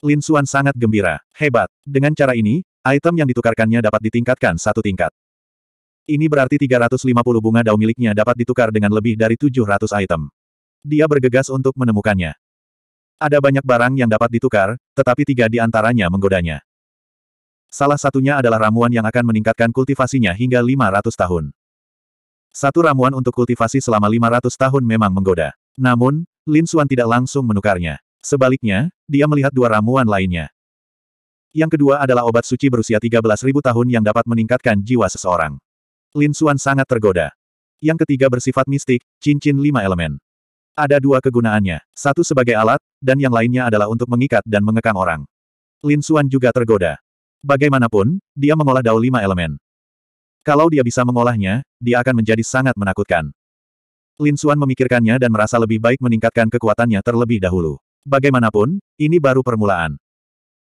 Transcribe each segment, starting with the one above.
Lin Xuan sangat gembira. Hebat. Dengan cara ini, item yang ditukarkannya dapat ditingkatkan satu tingkat. Ini berarti 350 bunga dao miliknya dapat ditukar dengan lebih dari 700 item. Dia bergegas untuk menemukannya. Ada banyak barang yang dapat ditukar, tetapi tiga di antaranya menggodanya. Salah satunya adalah ramuan yang akan meningkatkan kultivasinya hingga 500 tahun. Satu ramuan untuk kultivasi selama 500 tahun memang menggoda. Namun, Lin Suan tidak langsung menukarnya. Sebaliknya, dia melihat dua ramuan lainnya. Yang kedua adalah obat suci berusia 13.000 tahun yang dapat meningkatkan jiwa seseorang. Lin Suan sangat tergoda. Yang ketiga bersifat mistik, cincin lima elemen. Ada dua kegunaannya, satu sebagai alat, dan yang lainnya adalah untuk mengikat dan mengekang orang. Lin Suan juga tergoda. Bagaimanapun, dia mengolah dao lima elemen. Kalau dia bisa mengolahnya, dia akan menjadi sangat menakutkan. Lin Suan memikirkannya dan merasa lebih baik meningkatkan kekuatannya terlebih dahulu. Bagaimanapun, ini baru permulaan.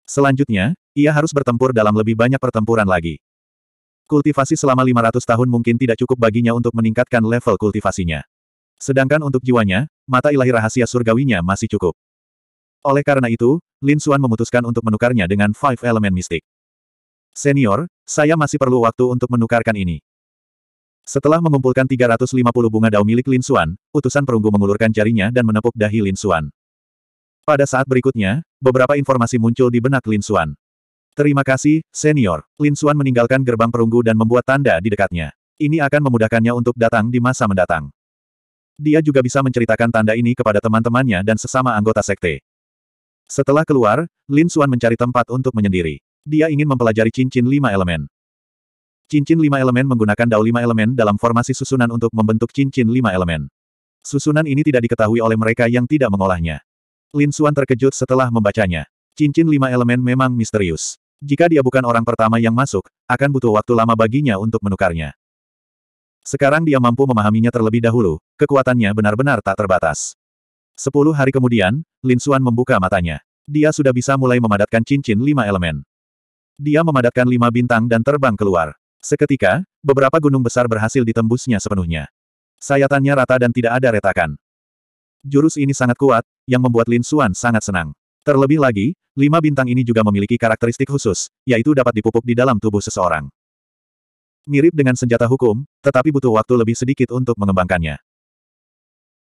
Selanjutnya, ia harus bertempur dalam lebih banyak pertempuran lagi. Kultivasi selama 500 tahun mungkin tidak cukup baginya untuk meningkatkan level kultivasinya. Sedangkan untuk jiwanya, mata ilahi rahasia surgawinya masih cukup. Oleh karena itu, Lin Xuan memutuskan untuk menukarnya dengan Five Element Mystic. Senior, saya masih perlu waktu untuk menukarkan ini. Setelah mengumpulkan 350 bunga dao milik Lin Xuan, utusan perunggu mengulurkan jarinya dan menepuk dahi Lin Xuan. Pada saat berikutnya, beberapa informasi muncul di benak Lin Suan. Terima kasih, senior. Lin Suan meninggalkan gerbang perunggu dan membuat tanda di dekatnya. Ini akan memudahkannya untuk datang di masa mendatang. Dia juga bisa menceritakan tanda ini kepada teman-temannya dan sesama anggota sekte. Setelah keluar, Lin Suan mencari tempat untuk menyendiri. Dia ingin mempelajari cincin lima elemen. Cincin lima elemen menggunakan dao lima elemen dalam formasi susunan untuk membentuk cincin lima elemen. Susunan ini tidak diketahui oleh mereka yang tidak mengolahnya. Lin Suan terkejut setelah membacanya. Cincin lima elemen memang misterius. Jika dia bukan orang pertama yang masuk, akan butuh waktu lama baginya untuk menukarnya. Sekarang dia mampu memahaminya terlebih dahulu, kekuatannya benar-benar tak terbatas. Sepuluh hari kemudian, Lin Suan membuka matanya. Dia sudah bisa mulai memadatkan cincin lima elemen. Dia memadatkan lima bintang dan terbang keluar. Seketika, beberapa gunung besar berhasil ditembusnya sepenuhnya. Sayatannya rata dan tidak ada retakan. Jurus ini sangat kuat, yang membuat Lin Xuan sangat senang. Terlebih lagi, lima bintang ini juga memiliki karakteristik khusus, yaitu dapat dipupuk di dalam tubuh seseorang. Mirip dengan senjata hukum, tetapi butuh waktu lebih sedikit untuk mengembangkannya.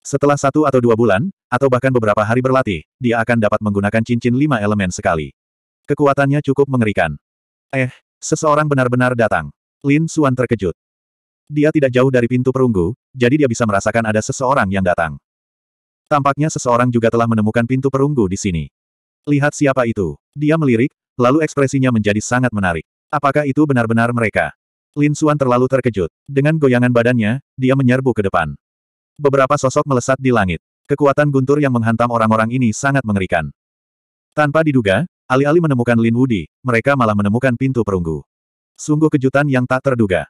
Setelah satu atau dua bulan, atau bahkan beberapa hari berlatih, dia akan dapat menggunakan cincin lima elemen sekali. Kekuatannya cukup mengerikan. Eh, seseorang benar-benar datang. Lin Xuan terkejut. Dia tidak jauh dari pintu perunggu, jadi dia bisa merasakan ada seseorang yang datang. Tampaknya seseorang juga telah menemukan pintu perunggu di sini. Lihat siapa itu. Dia melirik, lalu ekspresinya menjadi sangat menarik. Apakah itu benar-benar mereka? Lin Xuan terlalu terkejut. Dengan goyangan badannya, dia menyerbu ke depan. Beberapa sosok melesat di langit. Kekuatan guntur yang menghantam orang-orang ini sangat mengerikan. Tanpa diduga, alih-alih menemukan Lin Wudi, mereka malah menemukan pintu perunggu. Sungguh kejutan yang tak terduga.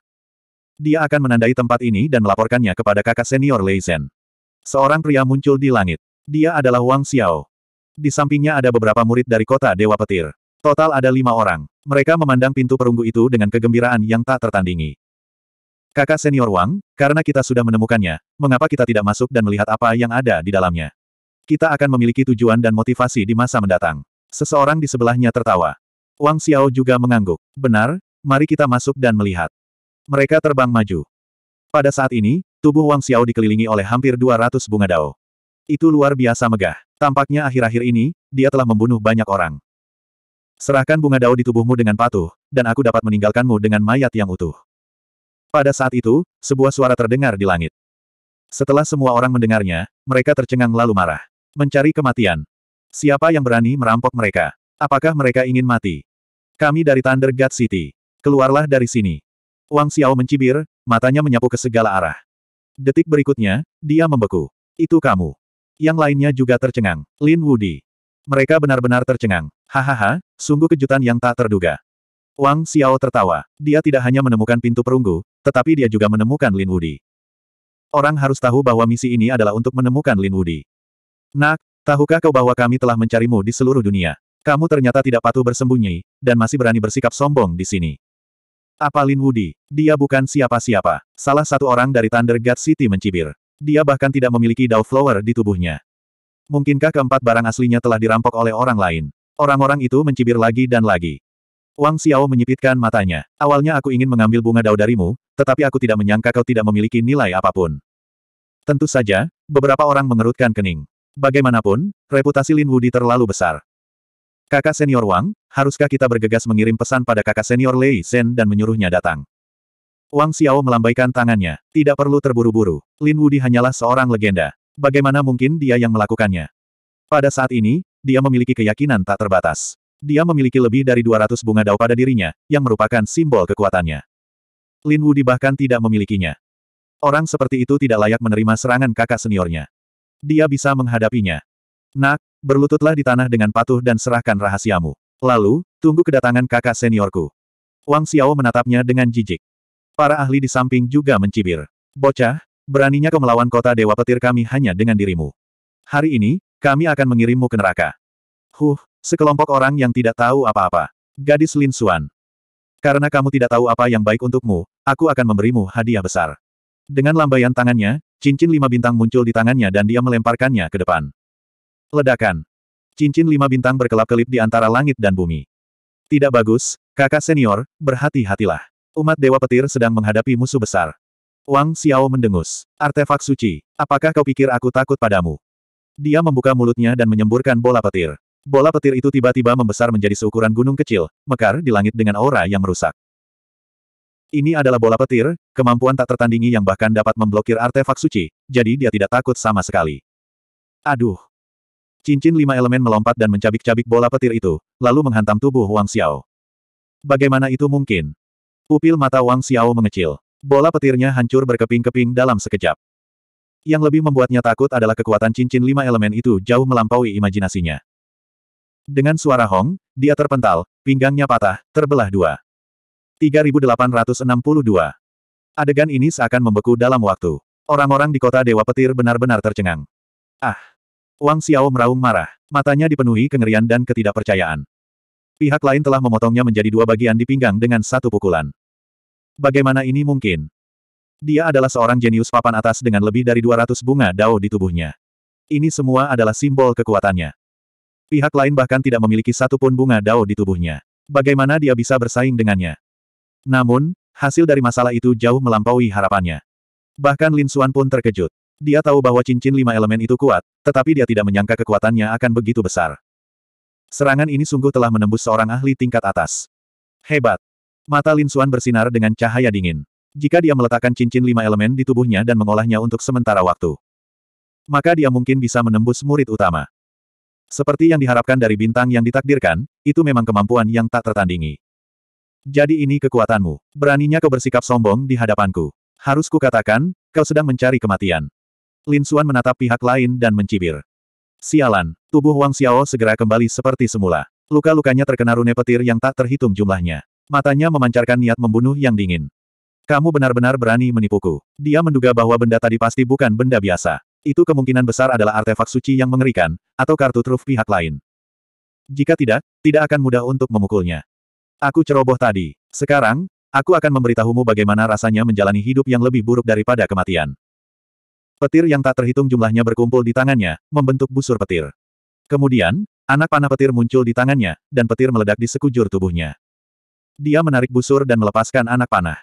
Dia akan menandai tempat ini dan melaporkannya kepada kakak senior Lei Zhen. Seorang pria muncul di langit. Dia adalah Wang Xiao. Di sampingnya ada beberapa murid dari kota Dewa Petir. Total ada lima orang. Mereka memandang pintu perunggu itu dengan kegembiraan yang tak tertandingi. Kakak senior Wang, karena kita sudah menemukannya, mengapa kita tidak masuk dan melihat apa yang ada di dalamnya? Kita akan memiliki tujuan dan motivasi di masa mendatang. Seseorang di sebelahnya tertawa. Wang Xiao juga mengangguk. Benar, mari kita masuk dan melihat. Mereka terbang maju. Pada saat ini, Tubuh Wang Xiao dikelilingi oleh hampir 200 bunga dao. Itu luar biasa megah. Tampaknya akhir-akhir ini, dia telah membunuh banyak orang. Serahkan bunga dao di tubuhmu dengan patuh, dan aku dapat meninggalkanmu dengan mayat yang utuh. Pada saat itu, sebuah suara terdengar di langit. Setelah semua orang mendengarnya, mereka tercengang lalu marah. Mencari kematian. Siapa yang berani merampok mereka? Apakah mereka ingin mati? Kami dari Thunder God City. Keluarlah dari sini. Wang Xiao mencibir, matanya menyapu ke segala arah. Detik berikutnya, dia membeku. Itu kamu. Yang lainnya juga tercengang. Lin Wudi. Mereka benar-benar tercengang. Hahaha, sungguh kejutan yang tak terduga. Wang Xiao tertawa. Dia tidak hanya menemukan pintu perunggu, tetapi dia juga menemukan Lin Wudi. Orang harus tahu bahwa misi ini adalah untuk menemukan Lin Wudi. Nak, tahukah kau bahwa kami telah mencarimu di seluruh dunia? Kamu ternyata tidak patuh bersembunyi, dan masih berani bersikap sombong di sini. Apa Lin Wudi? Dia bukan siapa-siapa. Salah satu orang dari Thunder God City mencibir. Dia bahkan tidak memiliki Dao Flower di tubuhnya. Mungkinkah keempat barang aslinya telah dirampok oleh orang lain? Orang-orang itu mencibir lagi dan lagi. Wang Xiao menyipitkan matanya. Awalnya aku ingin mengambil bunga Dao darimu, tetapi aku tidak menyangka kau tidak memiliki nilai apapun. Tentu saja, beberapa orang mengerutkan kening. Bagaimanapun, reputasi Lin Wudi terlalu besar. Kakak senior Wang, haruskah kita bergegas mengirim pesan pada kakak senior Lei Zhen dan menyuruhnya datang? Wang Xiao melambaikan tangannya. Tidak perlu terburu-buru. Lin Wudi hanyalah seorang legenda. Bagaimana mungkin dia yang melakukannya? Pada saat ini, dia memiliki keyakinan tak terbatas. Dia memiliki lebih dari 200 bunga dao pada dirinya, yang merupakan simbol kekuatannya. Lin Wudi bahkan tidak memilikinya. Orang seperti itu tidak layak menerima serangan kakak seniornya. Dia bisa menghadapinya. Nak, berlututlah di tanah dengan patuh dan serahkan rahasiamu. Lalu, tunggu kedatangan kakak seniorku. Wang Xiao menatapnya dengan jijik. Para ahli di samping juga mencibir. Bocah, beraninya kau melawan kota dewa petir kami hanya dengan dirimu. Hari ini, kami akan mengirimmu ke neraka. Huh, sekelompok orang yang tidak tahu apa-apa. Gadis Lin Xuan. Karena kamu tidak tahu apa yang baik untukmu, aku akan memberimu hadiah besar. Dengan lambaian tangannya, cincin lima bintang muncul di tangannya dan dia melemparkannya ke depan. Ledakan. Cincin lima bintang berkelap-kelip di antara langit dan bumi. Tidak bagus, kakak senior, berhati-hatilah. Umat Dewa Petir sedang menghadapi musuh besar. Wang Xiao mendengus. Artefak suci, apakah kau pikir aku takut padamu? Dia membuka mulutnya dan menyemburkan bola petir. Bola petir itu tiba-tiba membesar menjadi seukuran gunung kecil, mekar di langit dengan aura yang merusak. Ini adalah bola petir, kemampuan tak tertandingi yang bahkan dapat memblokir artefak suci, jadi dia tidak takut sama sekali. Aduh, Cincin lima elemen melompat dan mencabik-cabik bola petir itu, lalu menghantam tubuh Wang Xiao. Bagaimana itu mungkin? Pupil mata Wang Xiao mengecil. Bola petirnya hancur berkeping-keping dalam sekejap. Yang lebih membuatnya takut adalah kekuatan cincin lima elemen itu jauh melampaui imajinasinya. Dengan suara hong, dia terpental, pinggangnya patah, terbelah dua. 3862. Adegan ini seakan membeku dalam waktu. Orang-orang di kota Dewa Petir benar-benar tercengang. Ah! Wang Xiao meraung marah. Matanya dipenuhi kengerian dan ketidakpercayaan. Pihak lain telah memotongnya menjadi dua bagian di pinggang dengan satu pukulan. Bagaimana ini mungkin? Dia adalah seorang jenius papan atas dengan lebih dari 200 bunga dao di tubuhnya. Ini semua adalah simbol kekuatannya. Pihak lain bahkan tidak memiliki satu pun bunga dao di tubuhnya. Bagaimana dia bisa bersaing dengannya? Namun, hasil dari masalah itu jauh melampaui harapannya. Bahkan Lin Suan pun terkejut. Dia tahu bahwa cincin lima elemen itu kuat, tetapi dia tidak menyangka kekuatannya akan begitu besar. Serangan ini sungguh telah menembus seorang ahli tingkat atas. Hebat! Mata Lin Xuan bersinar dengan cahaya dingin. Jika dia meletakkan cincin lima elemen di tubuhnya dan mengolahnya untuk sementara waktu, maka dia mungkin bisa menembus murid utama. Seperti yang diharapkan dari bintang yang ditakdirkan, itu memang kemampuan yang tak tertandingi. Jadi ini kekuatanmu. Beraninya kau bersikap sombong di hadapanku. Harus kukatakan, kau sedang mencari kematian. Lin Suan menatap pihak lain dan mencibir. Sialan, tubuh Wang Xiao segera kembali seperti semula. Luka-lukanya terkena rune petir yang tak terhitung jumlahnya. Matanya memancarkan niat membunuh yang dingin. Kamu benar-benar berani menipuku. Dia menduga bahwa benda tadi pasti bukan benda biasa. Itu kemungkinan besar adalah artefak suci yang mengerikan, atau kartu truf pihak lain. Jika tidak, tidak akan mudah untuk memukulnya. Aku ceroboh tadi. Sekarang, aku akan memberitahumu bagaimana rasanya menjalani hidup yang lebih buruk daripada kematian. Petir yang tak terhitung jumlahnya berkumpul di tangannya, membentuk busur petir. Kemudian, anak panah petir muncul di tangannya, dan petir meledak di sekujur tubuhnya. Dia menarik busur dan melepaskan anak panah.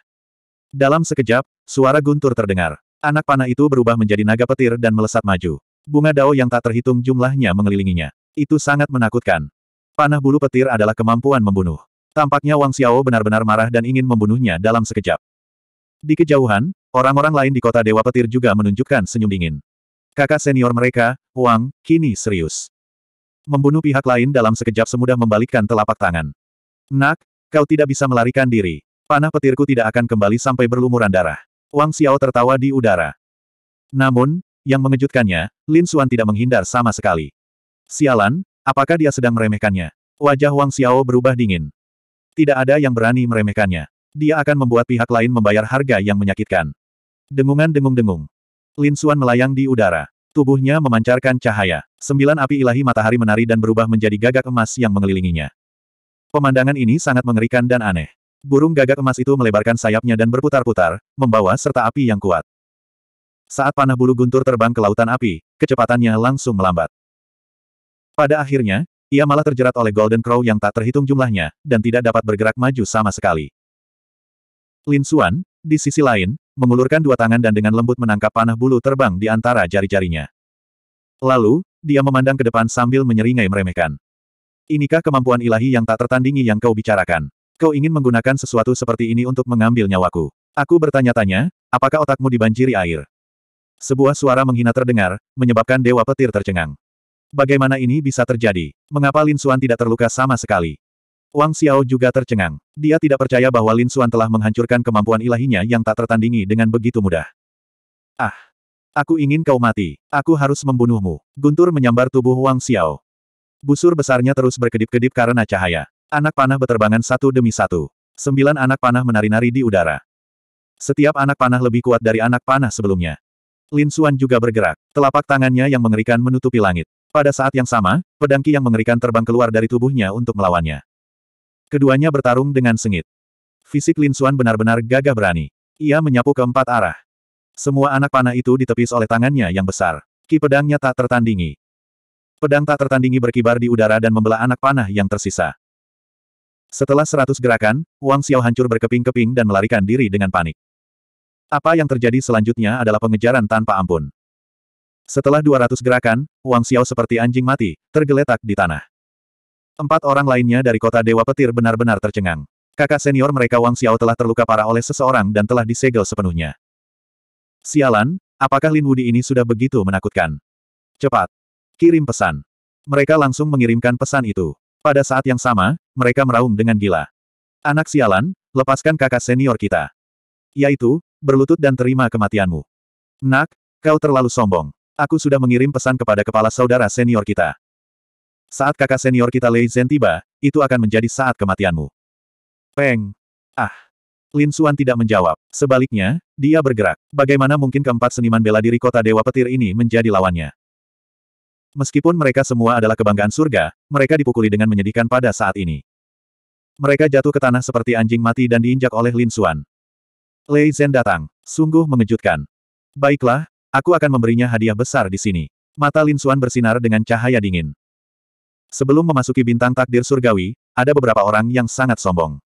Dalam sekejap, suara guntur terdengar. Anak panah itu berubah menjadi naga petir dan melesat maju. Bunga dao yang tak terhitung jumlahnya mengelilinginya. Itu sangat menakutkan. Panah bulu petir adalah kemampuan membunuh. Tampaknya Wang Xiao benar-benar marah dan ingin membunuhnya dalam sekejap. Di kejauhan, orang-orang lain di kota Dewa Petir juga menunjukkan senyum dingin. Kakak senior mereka, Wang, kini serius. Membunuh pihak lain dalam sekejap semudah membalikkan telapak tangan. Nak, kau tidak bisa melarikan diri. Panah petirku tidak akan kembali sampai berlumuran darah. Wang Xiao tertawa di udara. Namun, yang mengejutkannya, Lin Xuan tidak menghindar sama sekali. Sialan, apakah dia sedang meremehkannya? Wajah Wang Xiao berubah dingin. Tidak ada yang berani meremehkannya. Dia akan membuat pihak lain membayar harga yang menyakitkan. Dengungan-dengung-dengung. Lin Xuan melayang di udara. Tubuhnya memancarkan cahaya. Sembilan api ilahi matahari menari dan berubah menjadi gagak emas yang mengelilinginya. Pemandangan ini sangat mengerikan dan aneh. Burung gagak emas itu melebarkan sayapnya dan berputar-putar, membawa serta api yang kuat. Saat panah bulu guntur terbang ke lautan api, kecepatannya langsung melambat. Pada akhirnya, ia malah terjerat oleh Golden Crow yang tak terhitung jumlahnya, dan tidak dapat bergerak maju sama sekali. Lin Xuan, di sisi lain, mengulurkan dua tangan dan dengan lembut menangkap panah bulu terbang di antara jari-jarinya. Lalu, dia memandang ke depan sambil menyeringai meremehkan. Inikah kemampuan ilahi yang tak tertandingi yang kau bicarakan? Kau ingin menggunakan sesuatu seperti ini untuk mengambil nyawaku. Aku bertanya-tanya, apakah otakmu dibanjiri air? Sebuah suara menghina terdengar, menyebabkan Dewa Petir tercengang. Bagaimana ini bisa terjadi? Mengapa Lin Xuan tidak terluka sama sekali? Wang Xiao juga tercengang. Dia tidak percaya bahwa Lin Xuan telah menghancurkan kemampuan ilahinya yang tak tertandingi dengan begitu mudah. Ah! Aku ingin kau mati. Aku harus membunuhmu. Guntur menyambar tubuh Wang Xiao. Busur besarnya terus berkedip-kedip karena cahaya. Anak panah berterbangan satu demi satu. Sembilan anak panah menari-nari di udara. Setiap anak panah lebih kuat dari anak panah sebelumnya. Lin Xuan juga bergerak. Telapak tangannya yang mengerikan menutupi langit. Pada saat yang sama, pedangki yang mengerikan terbang keluar dari tubuhnya untuk melawannya. Keduanya bertarung dengan sengit. Fisik Lin Xuan benar-benar gagah berani. Ia menyapu ke empat arah. Semua anak panah itu ditepis oleh tangannya yang besar. Ki pedangnya tak tertandingi. Pedang tak tertandingi berkibar di udara dan membelah anak panah yang tersisa. Setelah seratus gerakan, Wang Xiao hancur berkeping-keping dan melarikan diri dengan panik. Apa yang terjadi selanjutnya adalah pengejaran tanpa ampun. Setelah dua ratus gerakan, Wang Xiao seperti anjing mati, tergeletak di tanah. Empat orang lainnya dari kota Dewa Petir benar-benar tercengang. Kakak senior mereka Wang Xiao telah terluka parah oleh seseorang dan telah disegel sepenuhnya. Sialan, apakah Lin Wudi ini sudah begitu menakutkan? Cepat. Kirim pesan. Mereka langsung mengirimkan pesan itu. Pada saat yang sama, mereka meraung dengan gila. Anak sialan, lepaskan kakak senior kita. Yaitu, berlutut dan terima kematianmu. Nak, kau terlalu sombong. Aku sudah mengirim pesan kepada kepala saudara senior kita. Saat kakak senior kita Lei Zhen tiba, itu akan menjadi saat kematianmu. Peng. Ah. Lin Xuan tidak menjawab. Sebaliknya, dia bergerak. Bagaimana mungkin keempat seniman bela diri kota Dewa Petir ini menjadi lawannya? Meskipun mereka semua adalah kebanggaan surga, mereka dipukuli dengan menyedihkan pada saat ini. Mereka jatuh ke tanah seperti anjing mati dan diinjak oleh Lin Xuan. Lei Zhen datang. Sungguh mengejutkan. Baiklah, aku akan memberinya hadiah besar di sini. Mata Lin Xuan bersinar dengan cahaya dingin. Sebelum memasuki bintang takdir surgawi, ada beberapa orang yang sangat sombong.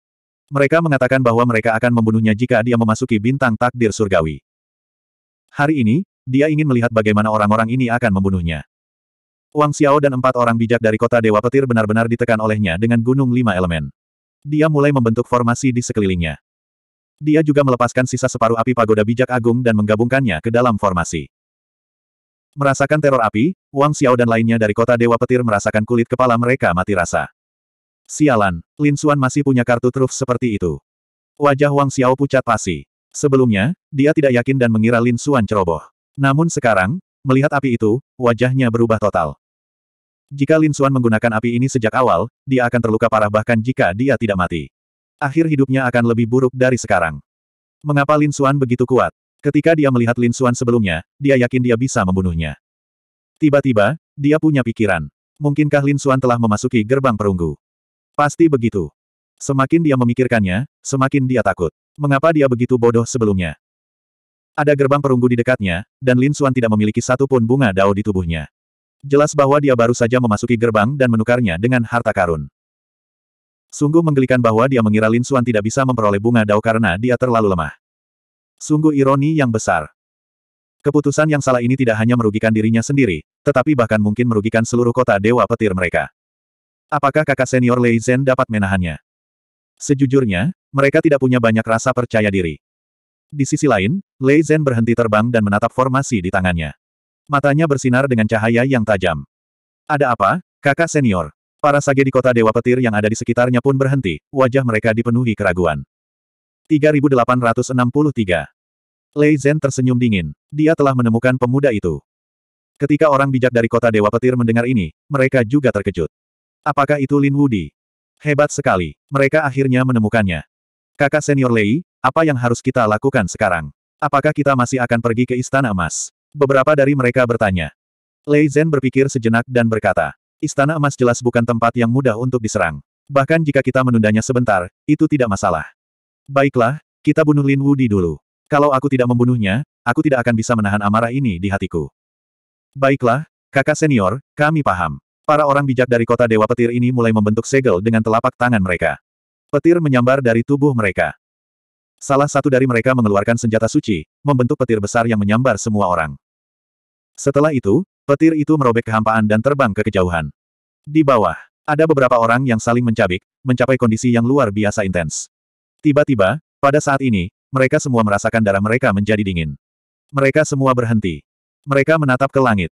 Mereka mengatakan bahwa mereka akan membunuhnya jika dia memasuki bintang takdir surgawi. Hari ini, dia ingin melihat bagaimana orang-orang ini akan membunuhnya. Wang Xiao dan empat orang bijak dari kota Dewa Petir benar-benar ditekan olehnya dengan gunung lima elemen. Dia mulai membentuk formasi di sekelilingnya. Dia juga melepaskan sisa separuh api pagoda bijak agung dan menggabungkannya ke dalam formasi. Merasakan teror api, Wang Xiao dan lainnya dari kota Dewa Petir merasakan kulit kepala mereka mati rasa. Sialan, Lin Xuan masih punya kartu truf seperti itu. Wajah Wang Xiao pucat pasi. Sebelumnya, dia tidak yakin dan mengira Lin Xuan ceroboh. Namun sekarang, melihat api itu, wajahnya berubah total. Jika Lin Xuan menggunakan api ini sejak awal, dia akan terluka parah bahkan jika dia tidak mati. Akhir hidupnya akan lebih buruk dari sekarang. Mengapa Lin Xuan begitu kuat? Ketika dia melihat Lin Xuan sebelumnya, dia yakin dia bisa membunuhnya. Tiba-tiba, dia punya pikiran. Mungkinkah Lin Xuan telah memasuki gerbang perunggu? Pasti begitu. Semakin dia memikirkannya, semakin dia takut. Mengapa dia begitu bodoh sebelumnya? Ada gerbang perunggu di dekatnya, dan Lin Xuan tidak memiliki satu pun bunga dao di tubuhnya. Jelas bahwa dia baru saja memasuki gerbang dan menukarnya dengan harta karun. Sungguh menggelikan bahwa dia mengira Lin Xuan tidak bisa memperoleh bunga dao karena dia terlalu lemah. Sungguh ironi yang besar. Keputusan yang salah ini tidak hanya merugikan dirinya sendiri, tetapi bahkan mungkin merugikan seluruh kota dewa petir mereka. Apakah kakak senior Lei Zhen dapat menahannya? Sejujurnya, mereka tidak punya banyak rasa percaya diri. Di sisi lain, Lei Zhen berhenti terbang dan menatap formasi di tangannya. Matanya bersinar dengan cahaya yang tajam. Ada apa, kakak senior? Para sage di kota Dewa Petir yang ada di sekitarnya pun berhenti, wajah mereka dipenuhi keraguan. 3863. Lei Zhen tersenyum dingin. Dia telah menemukan pemuda itu. Ketika orang bijak dari kota Dewa Petir mendengar ini, mereka juga terkejut. Apakah itu Lin Wudi? Hebat sekali. Mereka akhirnya menemukannya. Kakak senior Lei, apa yang harus kita lakukan sekarang? Apakah kita masih akan pergi ke Istana Emas? Beberapa dari mereka bertanya. Lei Zhen berpikir sejenak dan berkata, Istana Emas jelas bukan tempat yang mudah untuk diserang. Bahkan jika kita menundanya sebentar, itu tidak masalah. Baiklah, kita bunuh Lin Wudi dulu. Kalau aku tidak membunuhnya, aku tidak akan bisa menahan amarah ini di hatiku. Baiklah, kakak senior, kami paham. Para orang bijak dari kota Dewa Petir ini mulai membentuk segel dengan telapak tangan mereka. Petir menyambar dari tubuh mereka. Salah satu dari mereka mengeluarkan senjata suci, membentuk petir besar yang menyambar semua orang. Setelah itu, petir itu merobek kehampaan dan terbang ke kejauhan. Di bawah, ada beberapa orang yang saling mencabik, mencapai kondisi yang luar biasa intens. Tiba-tiba, pada saat ini, mereka semua merasakan darah mereka menjadi dingin. Mereka semua berhenti. Mereka menatap ke langit.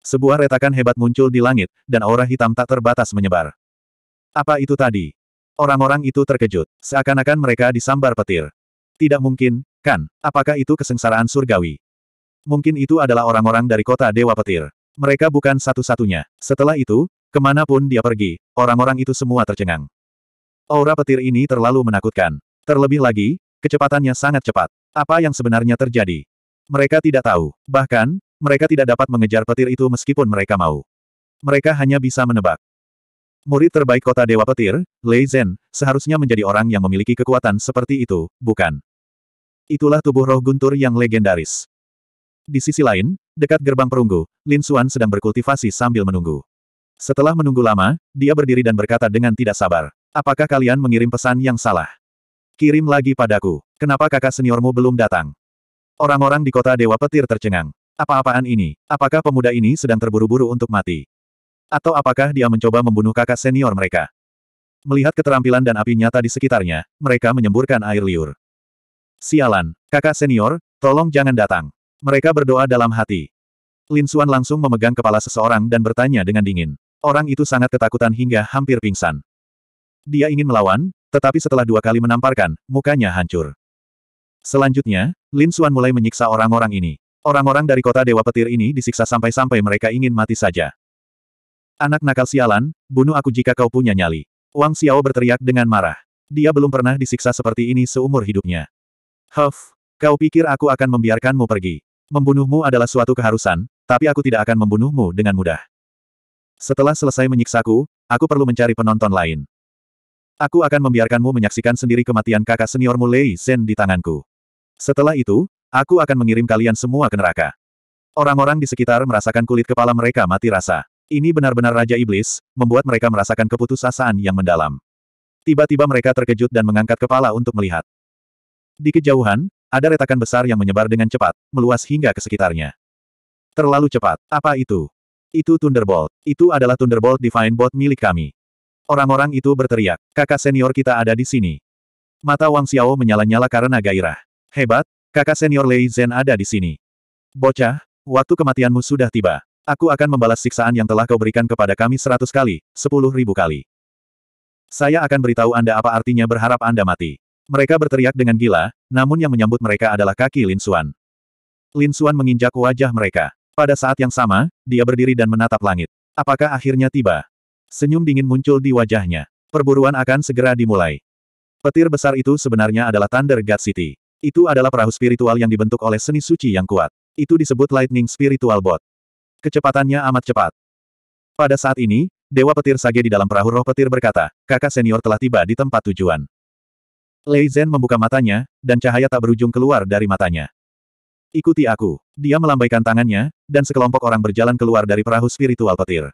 Sebuah retakan hebat muncul di langit, dan aura hitam tak terbatas menyebar. Apa itu tadi? Orang-orang itu terkejut, seakan-akan mereka disambar petir. Tidak mungkin, kan? Apakah itu kesengsaraan surgawi? Mungkin itu adalah orang-orang dari kota Dewa Petir. Mereka bukan satu-satunya. Setelah itu, kemanapun dia pergi, orang-orang itu semua tercengang. Aura petir ini terlalu menakutkan. Terlebih lagi, kecepatannya sangat cepat. Apa yang sebenarnya terjadi? Mereka tidak tahu. Bahkan, mereka tidak dapat mengejar petir itu meskipun mereka mau. Mereka hanya bisa menebak. Murid terbaik kota Dewa Petir, Lei Zhen, seharusnya menjadi orang yang memiliki kekuatan seperti itu, bukan? Itulah tubuh roh guntur yang legendaris. Di sisi lain, dekat gerbang perunggu, Lin Xuan sedang berkultivasi sambil menunggu. Setelah menunggu lama, dia berdiri dan berkata dengan tidak sabar. Apakah kalian mengirim pesan yang salah? Kirim lagi padaku. Kenapa kakak seniormu belum datang? Orang-orang di kota Dewa Petir tercengang. Apa-apaan ini? Apakah pemuda ini sedang terburu-buru untuk mati? Atau apakah dia mencoba membunuh kakak senior mereka? Melihat keterampilan dan api nyata di sekitarnya, mereka menyemburkan air liur. Sialan, kakak senior, tolong jangan datang. Mereka berdoa dalam hati. Lin Suan langsung memegang kepala seseorang dan bertanya dengan dingin. Orang itu sangat ketakutan hingga hampir pingsan. Dia ingin melawan, tetapi setelah dua kali menamparkan, mukanya hancur. Selanjutnya, Lin Xuan mulai menyiksa orang-orang ini. Orang-orang dari kota Dewa Petir ini disiksa sampai-sampai mereka ingin mati saja. Anak nakal sialan, bunuh aku jika kau punya nyali. Wang Xiao berteriak dengan marah. Dia belum pernah disiksa seperti ini seumur hidupnya. Huff, kau pikir aku akan membiarkanmu pergi. Membunuhmu adalah suatu keharusan, tapi aku tidak akan membunuhmu dengan mudah. Setelah selesai menyiksaku, aku perlu mencari penonton lain. Aku akan membiarkanmu menyaksikan sendiri kematian kakak seniormu Lei Zhen di tanganku. Setelah itu, aku akan mengirim kalian semua ke neraka. Orang-orang di sekitar merasakan kulit kepala mereka mati rasa. Ini benar-benar Raja Iblis, membuat mereka merasakan keputusasaan yang mendalam. Tiba-tiba mereka terkejut dan mengangkat kepala untuk melihat. Di kejauhan, ada retakan besar yang menyebar dengan cepat, meluas hingga ke sekitarnya. Terlalu cepat. Apa itu? Itu Thunderbolt. Itu adalah Thunderbolt Divine Bot milik kami. Orang-orang itu berteriak, kakak senior kita ada di sini. Mata Wang Xiao menyala-nyala karena gairah. Hebat, kakak senior Lei Zhen ada di sini. Bocah, waktu kematianmu sudah tiba. Aku akan membalas siksaan yang telah kau berikan kepada kami seratus kali, sepuluh ribu kali. Saya akan beritahu Anda apa artinya berharap Anda mati. Mereka berteriak dengan gila, namun yang menyambut mereka adalah kaki Lin Xuan. Lin Xuan menginjak wajah mereka. Pada saat yang sama, dia berdiri dan menatap langit. Apakah akhirnya tiba? Senyum dingin muncul di wajahnya. Perburuan akan segera dimulai. Petir besar itu sebenarnya adalah Thunder God City. Itu adalah perahu spiritual yang dibentuk oleh seni suci yang kuat. Itu disebut Lightning Spiritual Boat. Kecepatannya amat cepat. Pada saat ini, Dewa Petir Sage di dalam perahu roh petir berkata, kakak senior telah tiba di tempat tujuan. Lei Zhen membuka matanya, dan cahaya tak berujung keluar dari matanya. Ikuti aku. Dia melambaikan tangannya, dan sekelompok orang berjalan keluar dari perahu spiritual petir.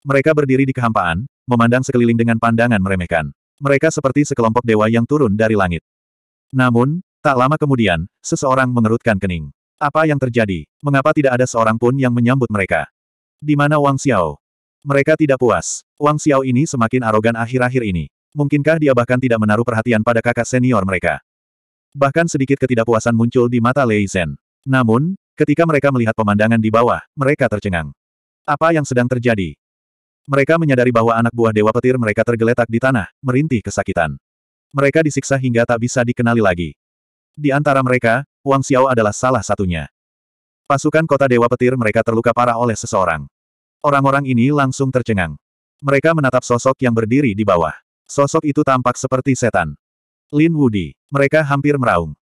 Mereka berdiri di kehampaan, memandang sekeliling dengan pandangan meremehkan. Mereka seperti sekelompok dewa yang turun dari langit. Namun, tak lama kemudian, seseorang mengerutkan kening. Apa yang terjadi? Mengapa tidak ada seorang pun yang menyambut mereka? Di mana Wang Xiao? Mereka tidak puas. Wang Xiao ini semakin arogan akhir-akhir ini. Mungkinkah dia bahkan tidak menaruh perhatian pada kakak senior mereka? Bahkan sedikit ketidakpuasan muncul di mata Lei Zhen. Namun, ketika mereka melihat pemandangan di bawah, mereka tercengang. Apa yang sedang terjadi? Mereka menyadari bahwa anak buah Dewa Petir mereka tergeletak di tanah, merintih kesakitan. Mereka disiksa hingga tak bisa dikenali lagi. Di antara mereka, Wang Xiao adalah salah satunya. Pasukan kota Dewa Petir mereka terluka parah oleh seseorang. Orang-orang ini langsung tercengang. Mereka menatap sosok yang berdiri di bawah. Sosok itu tampak seperti setan. Lin Wudi. Mereka hampir meraung.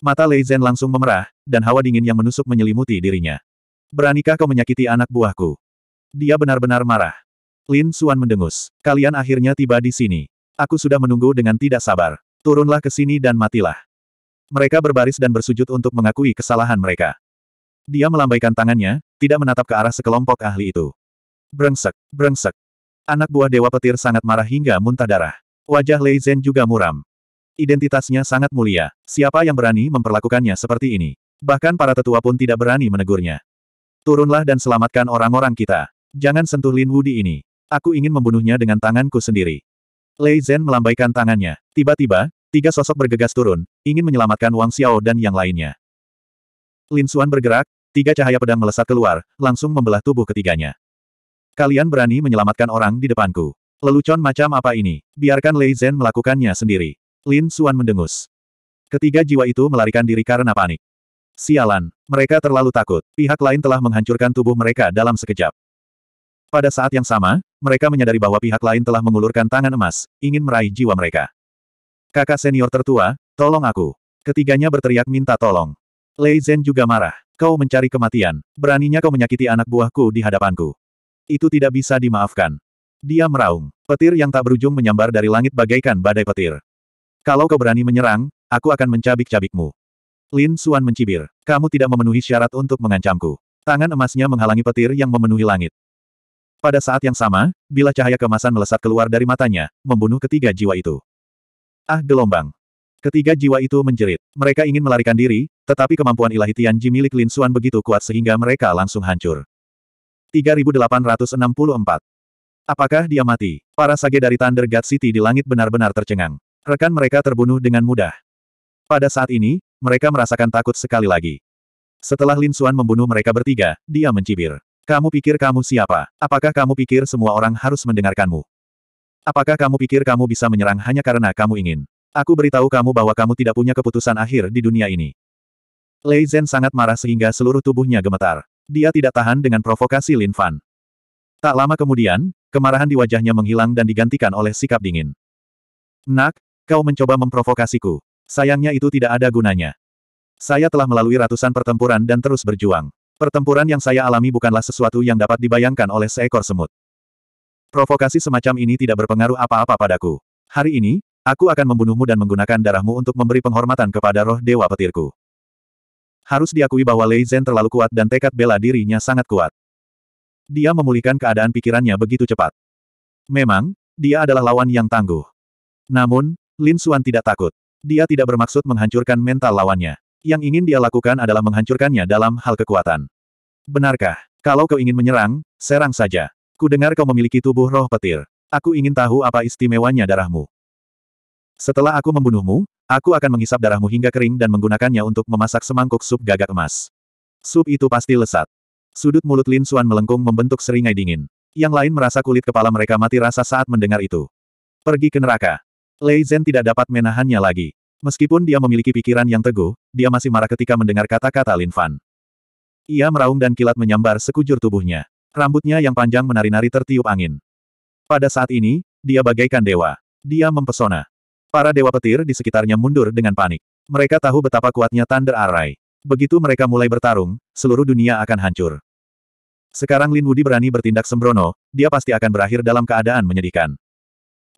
Mata Lei Zhen langsung memerah, dan hawa dingin yang menusuk menyelimuti dirinya. Beranikah kau menyakiti anak buahku? Dia benar-benar marah. Lin Suan mendengus. Kalian akhirnya tiba di sini. Aku sudah menunggu dengan tidak sabar. Turunlah ke sini dan matilah. Mereka berbaris dan bersujud untuk mengakui kesalahan mereka. Dia melambaikan tangannya, tidak menatap ke arah sekelompok ahli itu. Brengsek, brengsek. Anak buah Dewa Petir sangat marah hingga muntah darah. Wajah Lei Zhen juga muram. Identitasnya sangat mulia. Siapa yang berani memperlakukannya seperti ini? Bahkan para tetua pun tidak berani menegurnya. Turunlah dan selamatkan orang-orang kita. Jangan sentuh Lin Wudi ini. Aku ingin membunuhnya dengan tanganku sendiri. Lei Zhen melambaikan tangannya. Tiba-tiba, tiga sosok bergegas turun, ingin menyelamatkan Wang Xiao dan yang lainnya. Lin Xuan bergerak, tiga cahaya pedang melesat keluar, langsung membelah tubuh ketiganya. Kalian berani menyelamatkan orang di depanku. Lelucon macam apa ini? Biarkan Lei Zhen melakukannya sendiri. Lin Xuan mendengus. Ketiga jiwa itu melarikan diri karena panik. Sialan, mereka terlalu takut. Pihak lain telah menghancurkan tubuh mereka dalam sekejap. Pada saat yang sama, mereka menyadari bahwa pihak lain telah mengulurkan tangan emas, ingin meraih jiwa mereka. Kakak senior tertua, tolong aku. Ketiganya berteriak minta tolong. Lei Zhen juga marah. Kau mencari kematian. Beraninya kau menyakiti anak buahku di hadapanku. Itu tidak bisa dimaafkan. Dia meraung. Petir yang tak berujung menyambar dari langit bagaikan badai petir. Kalau kau berani menyerang, aku akan mencabik-cabikmu. Lin Suan mencibir. Kamu tidak memenuhi syarat untuk mengancamku. Tangan emasnya menghalangi petir yang memenuhi langit. Pada saat yang sama, bila cahaya kemasan melesat keluar dari matanya, membunuh ketiga jiwa itu. Ah gelombang. Ketiga jiwa itu menjerit. Mereka ingin melarikan diri, tetapi kemampuan ilahi Tianji milik Lin Suan begitu kuat sehingga mereka langsung hancur. 3864. Apakah dia mati? Para sage dari Thunder God City di langit benar-benar tercengang. Rekan mereka terbunuh dengan mudah. Pada saat ini, mereka merasakan takut sekali lagi. Setelah Lin Suan membunuh mereka bertiga, dia mencibir. Kamu pikir kamu siapa? Apakah kamu pikir semua orang harus mendengarkanmu? Apakah kamu pikir kamu bisa menyerang hanya karena kamu ingin? Aku beritahu kamu bahwa kamu tidak punya keputusan akhir di dunia ini. Lei Zhen sangat marah sehingga seluruh tubuhnya gemetar. Dia tidak tahan dengan provokasi Lin Fan. Tak lama kemudian, kemarahan di wajahnya menghilang dan digantikan oleh sikap dingin. Nak, kau mencoba memprovokasiku. Sayangnya itu tidak ada gunanya. Saya telah melalui ratusan pertempuran dan terus berjuang. Pertempuran yang saya alami bukanlah sesuatu yang dapat dibayangkan oleh seekor semut. Provokasi semacam ini tidak berpengaruh apa-apa padaku. Hari ini, aku akan membunuhmu dan menggunakan darahmu untuk memberi penghormatan kepada roh dewa petirku. Harus diakui bahwa Lei Zhen terlalu kuat dan tekad bela dirinya sangat kuat. Dia memulihkan keadaan pikirannya begitu cepat. Memang, dia adalah lawan yang tangguh. Namun, Lin Xuan tidak takut. Dia tidak bermaksud menghancurkan mental lawannya. Yang ingin dia lakukan adalah menghancurkannya dalam hal kekuatan. Benarkah? Kalau kau ingin menyerang, serang saja. Kudengar kau memiliki tubuh roh petir. Aku ingin tahu apa istimewanya darahmu. Setelah aku membunuhmu, aku akan menghisap darahmu hingga kering dan menggunakannya untuk memasak semangkuk sup gagak emas. Sup itu pasti lesat. Sudut mulut Lin Xuan melengkung membentuk seringai dingin. Yang lain merasa kulit kepala mereka mati rasa saat mendengar itu. Pergi ke neraka. Lei Zhen tidak dapat menahannya lagi. Meskipun dia memiliki pikiran yang teguh, dia masih marah ketika mendengar kata-kata Lin Fan. Ia meraung dan kilat menyambar sekujur tubuhnya. Rambutnya yang panjang menari-nari tertiup angin. Pada saat ini, dia bagaikan dewa. Dia mempesona. Para dewa petir di sekitarnya mundur dengan panik. Mereka tahu betapa kuatnya Thunder Array. Begitu mereka mulai bertarung, seluruh dunia akan hancur. Sekarang Lin Wudi berani bertindak sembrono, dia pasti akan berakhir dalam keadaan menyedihkan.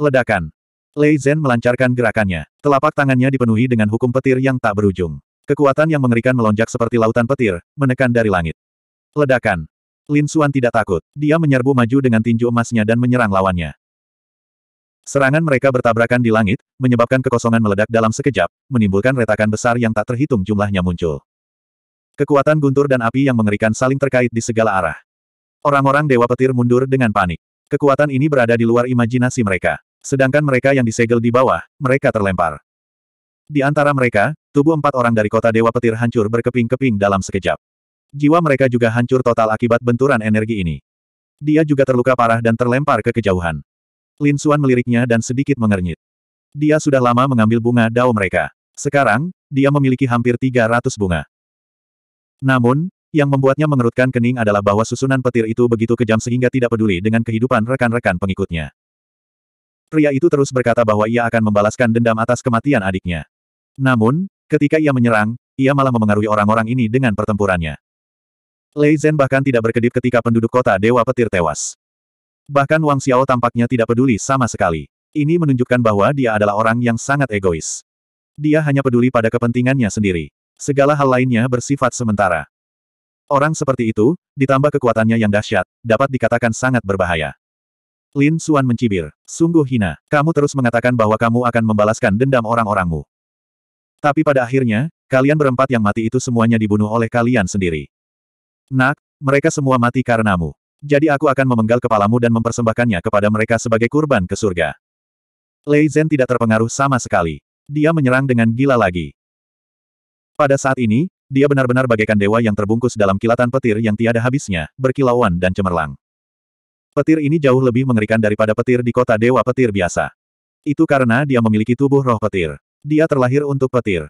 Ledakan. Lei Zhen melancarkan gerakannya. Telapak tangannya dipenuhi dengan hukum petir yang tak berujung. Kekuatan yang mengerikan melonjak seperti lautan petir, menekan dari langit. Ledakan. Lin Xuan tidak takut. Dia menyerbu maju dengan tinju emasnya dan menyerang lawannya. Serangan mereka bertabrakan di langit, menyebabkan kekosongan meledak dalam sekejap, menimbulkan retakan besar yang tak terhitung jumlahnya muncul. Kekuatan guntur dan api yang mengerikan saling terkait di segala arah. Orang-orang Dewa Petir mundur dengan panik. Kekuatan ini berada di luar imajinasi mereka. Sedangkan mereka yang disegel di bawah, mereka terlempar. Di antara mereka, tubuh empat orang dari kota Dewa Petir hancur berkeping-keping dalam sekejap. Jiwa mereka juga hancur total akibat benturan energi ini. Dia juga terluka parah dan terlempar ke kejauhan. Lin Xuan meliriknya dan sedikit mengernyit. Dia sudah lama mengambil bunga dao mereka. Sekarang, dia memiliki hampir 300 bunga. Namun, yang membuatnya mengerutkan kening adalah bahwa susunan petir itu begitu kejam sehingga tidak peduli dengan kehidupan rekan-rekan pengikutnya. Pria itu terus berkata bahwa ia akan membalaskan dendam atas kematian adiknya. Namun, ketika ia menyerang, ia malah memengaruhi orang-orang ini dengan pertempurannya. Lei Zhen bahkan tidak berkedip ketika penduduk kota Dewa Petir tewas. Bahkan Wang Xiao tampaknya tidak peduli sama sekali. Ini menunjukkan bahwa dia adalah orang yang sangat egois. Dia hanya peduli pada kepentingannya sendiri. Segala hal lainnya bersifat sementara. Orang seperti itu, ditambah kekuatannya yang dahsyat, dapat dikatakan sangat berbahaya. Lin Suan mencibir. Sungguh hina. Kamu terus mengatakan bahwa kamu akan membalaskan dendam orang-orangmu. Tapi pada akhirnya, kalian berempat yang mati itu semuanya dibunuh oleh kalian sendiri. Nak, mereka semua mati karenamu. Jadi aku akan memenggal kepalamu dan mempersembahkannya kepada mereka sebagai kurban ke surga. Lei Zhen tidak terpengaruh sama sekali. Dia menyerang dengan gila lagi. Pada saat ini, dia benar-benar bagaikan dewa yang terbungkus dalam kilatan petir yang tiada habisnya, berkilauan dan cemerlang. Petir ini jauh lebih mengerikan daripada petir di kota dewa petir biasa. Itu karena dia memiliki tubuh roh petir. Dia terlahir untuk petir.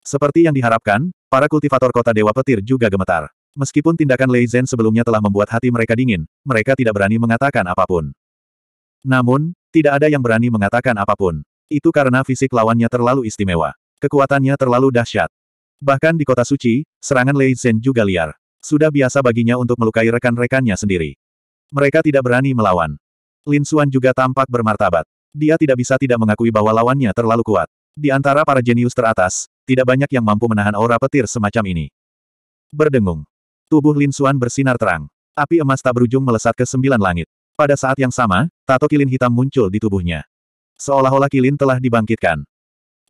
Seperti yang diharapkan, para kultivator kota dewa petir juga gemetar. Meskipun tindakan Lei Zhen sebelumnya telah membuat hati mereka dingin, mereka tidak berani mengatakan apapun. Namun, tidak ada yang berani mengatakan apapun. Itu karena fisik lawannya terlalu istimewa. Kekuatannya terlalu dahsyat. Bahkan di kota suci, serangan Lei Zhen juga liar. Sudah biasa baginya untuk melukai rekan-rekannya sendiri. Mereka tidak berani melawan. Lin Xuan juga tampak bermartabat. Dia tidak bisa tidak mengakui bahwa lawannya terlalu kuat. Di antara para jenius teratas, tidak banyak yang mampu menahan aura petir semacam ini. Berdengung. Tubuh Lin Xuan bersinar terang. Api emas tak berujung melesat ke sembilan langit. Pada saat yang sama, tato kilin hitam muncul di tubuhnya. Seolah-olah kilin telah dibangkitkan.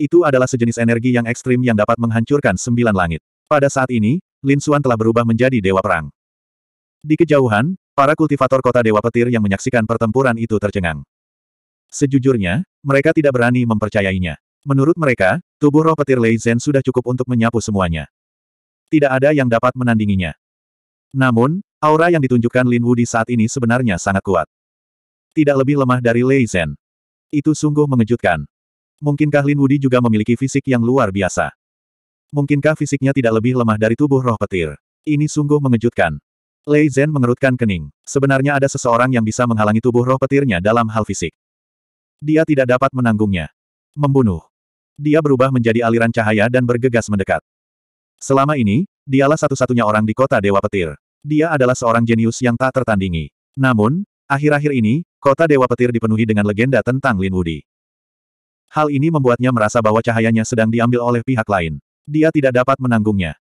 Itu adalah sejenis energi yang ekstrim yang dapat menghancurkan sembilan langit. Pada saat ini, Lin Xuan telah berubah menjadi dewa perang. Di kejauhan, Para kultivator kota Dewa Petir yang menyaksikan pertempuran itu tercengang. Sejujurnya, mereka tidak berani mempercayainya. Menurut mereka, tubuh roh petir Lei Zhen sudah cukup untuk menyapu semuanya. Tidak ada yang dapat menandinginya. Namun, aura yang ditunjukkan Lin Wu di saat ini sebenarnya sangat kuat. Tidak lebih lemah dari Lei Zhen. Itu sungguh mengejutkan. Mungkinkah Lin Wudi juga memiliki fisik yang luar biasa? Mungkinkah fisiknya tidak lebih lemah dari tubuh roh petir? Ini sungguh mengejutkan. Lei Zhen mengerutkan kening. Sebenarnya ada seseorang yang bisa menghalangi tubuh roh petirnya dalam hal fisik. Dia tidak dapat menanggungnya. Membunuh. Dia berubah menjadi aliran cahaya dan bergegas mendekat. Selama ini, dialah satu-satunya orang di kota Dewa Petir. Dia adalah seorang jenius yang tak tertandingi. Namun, akhir-akhir ini, kota Dewa Petir dipenuhi dengan legenda tentang Lin Wudi. Hal ini membuatnya merasa bahwa cahayanya sedang diambil oleh pihak lain. Dia tidak dapat menanggungnya.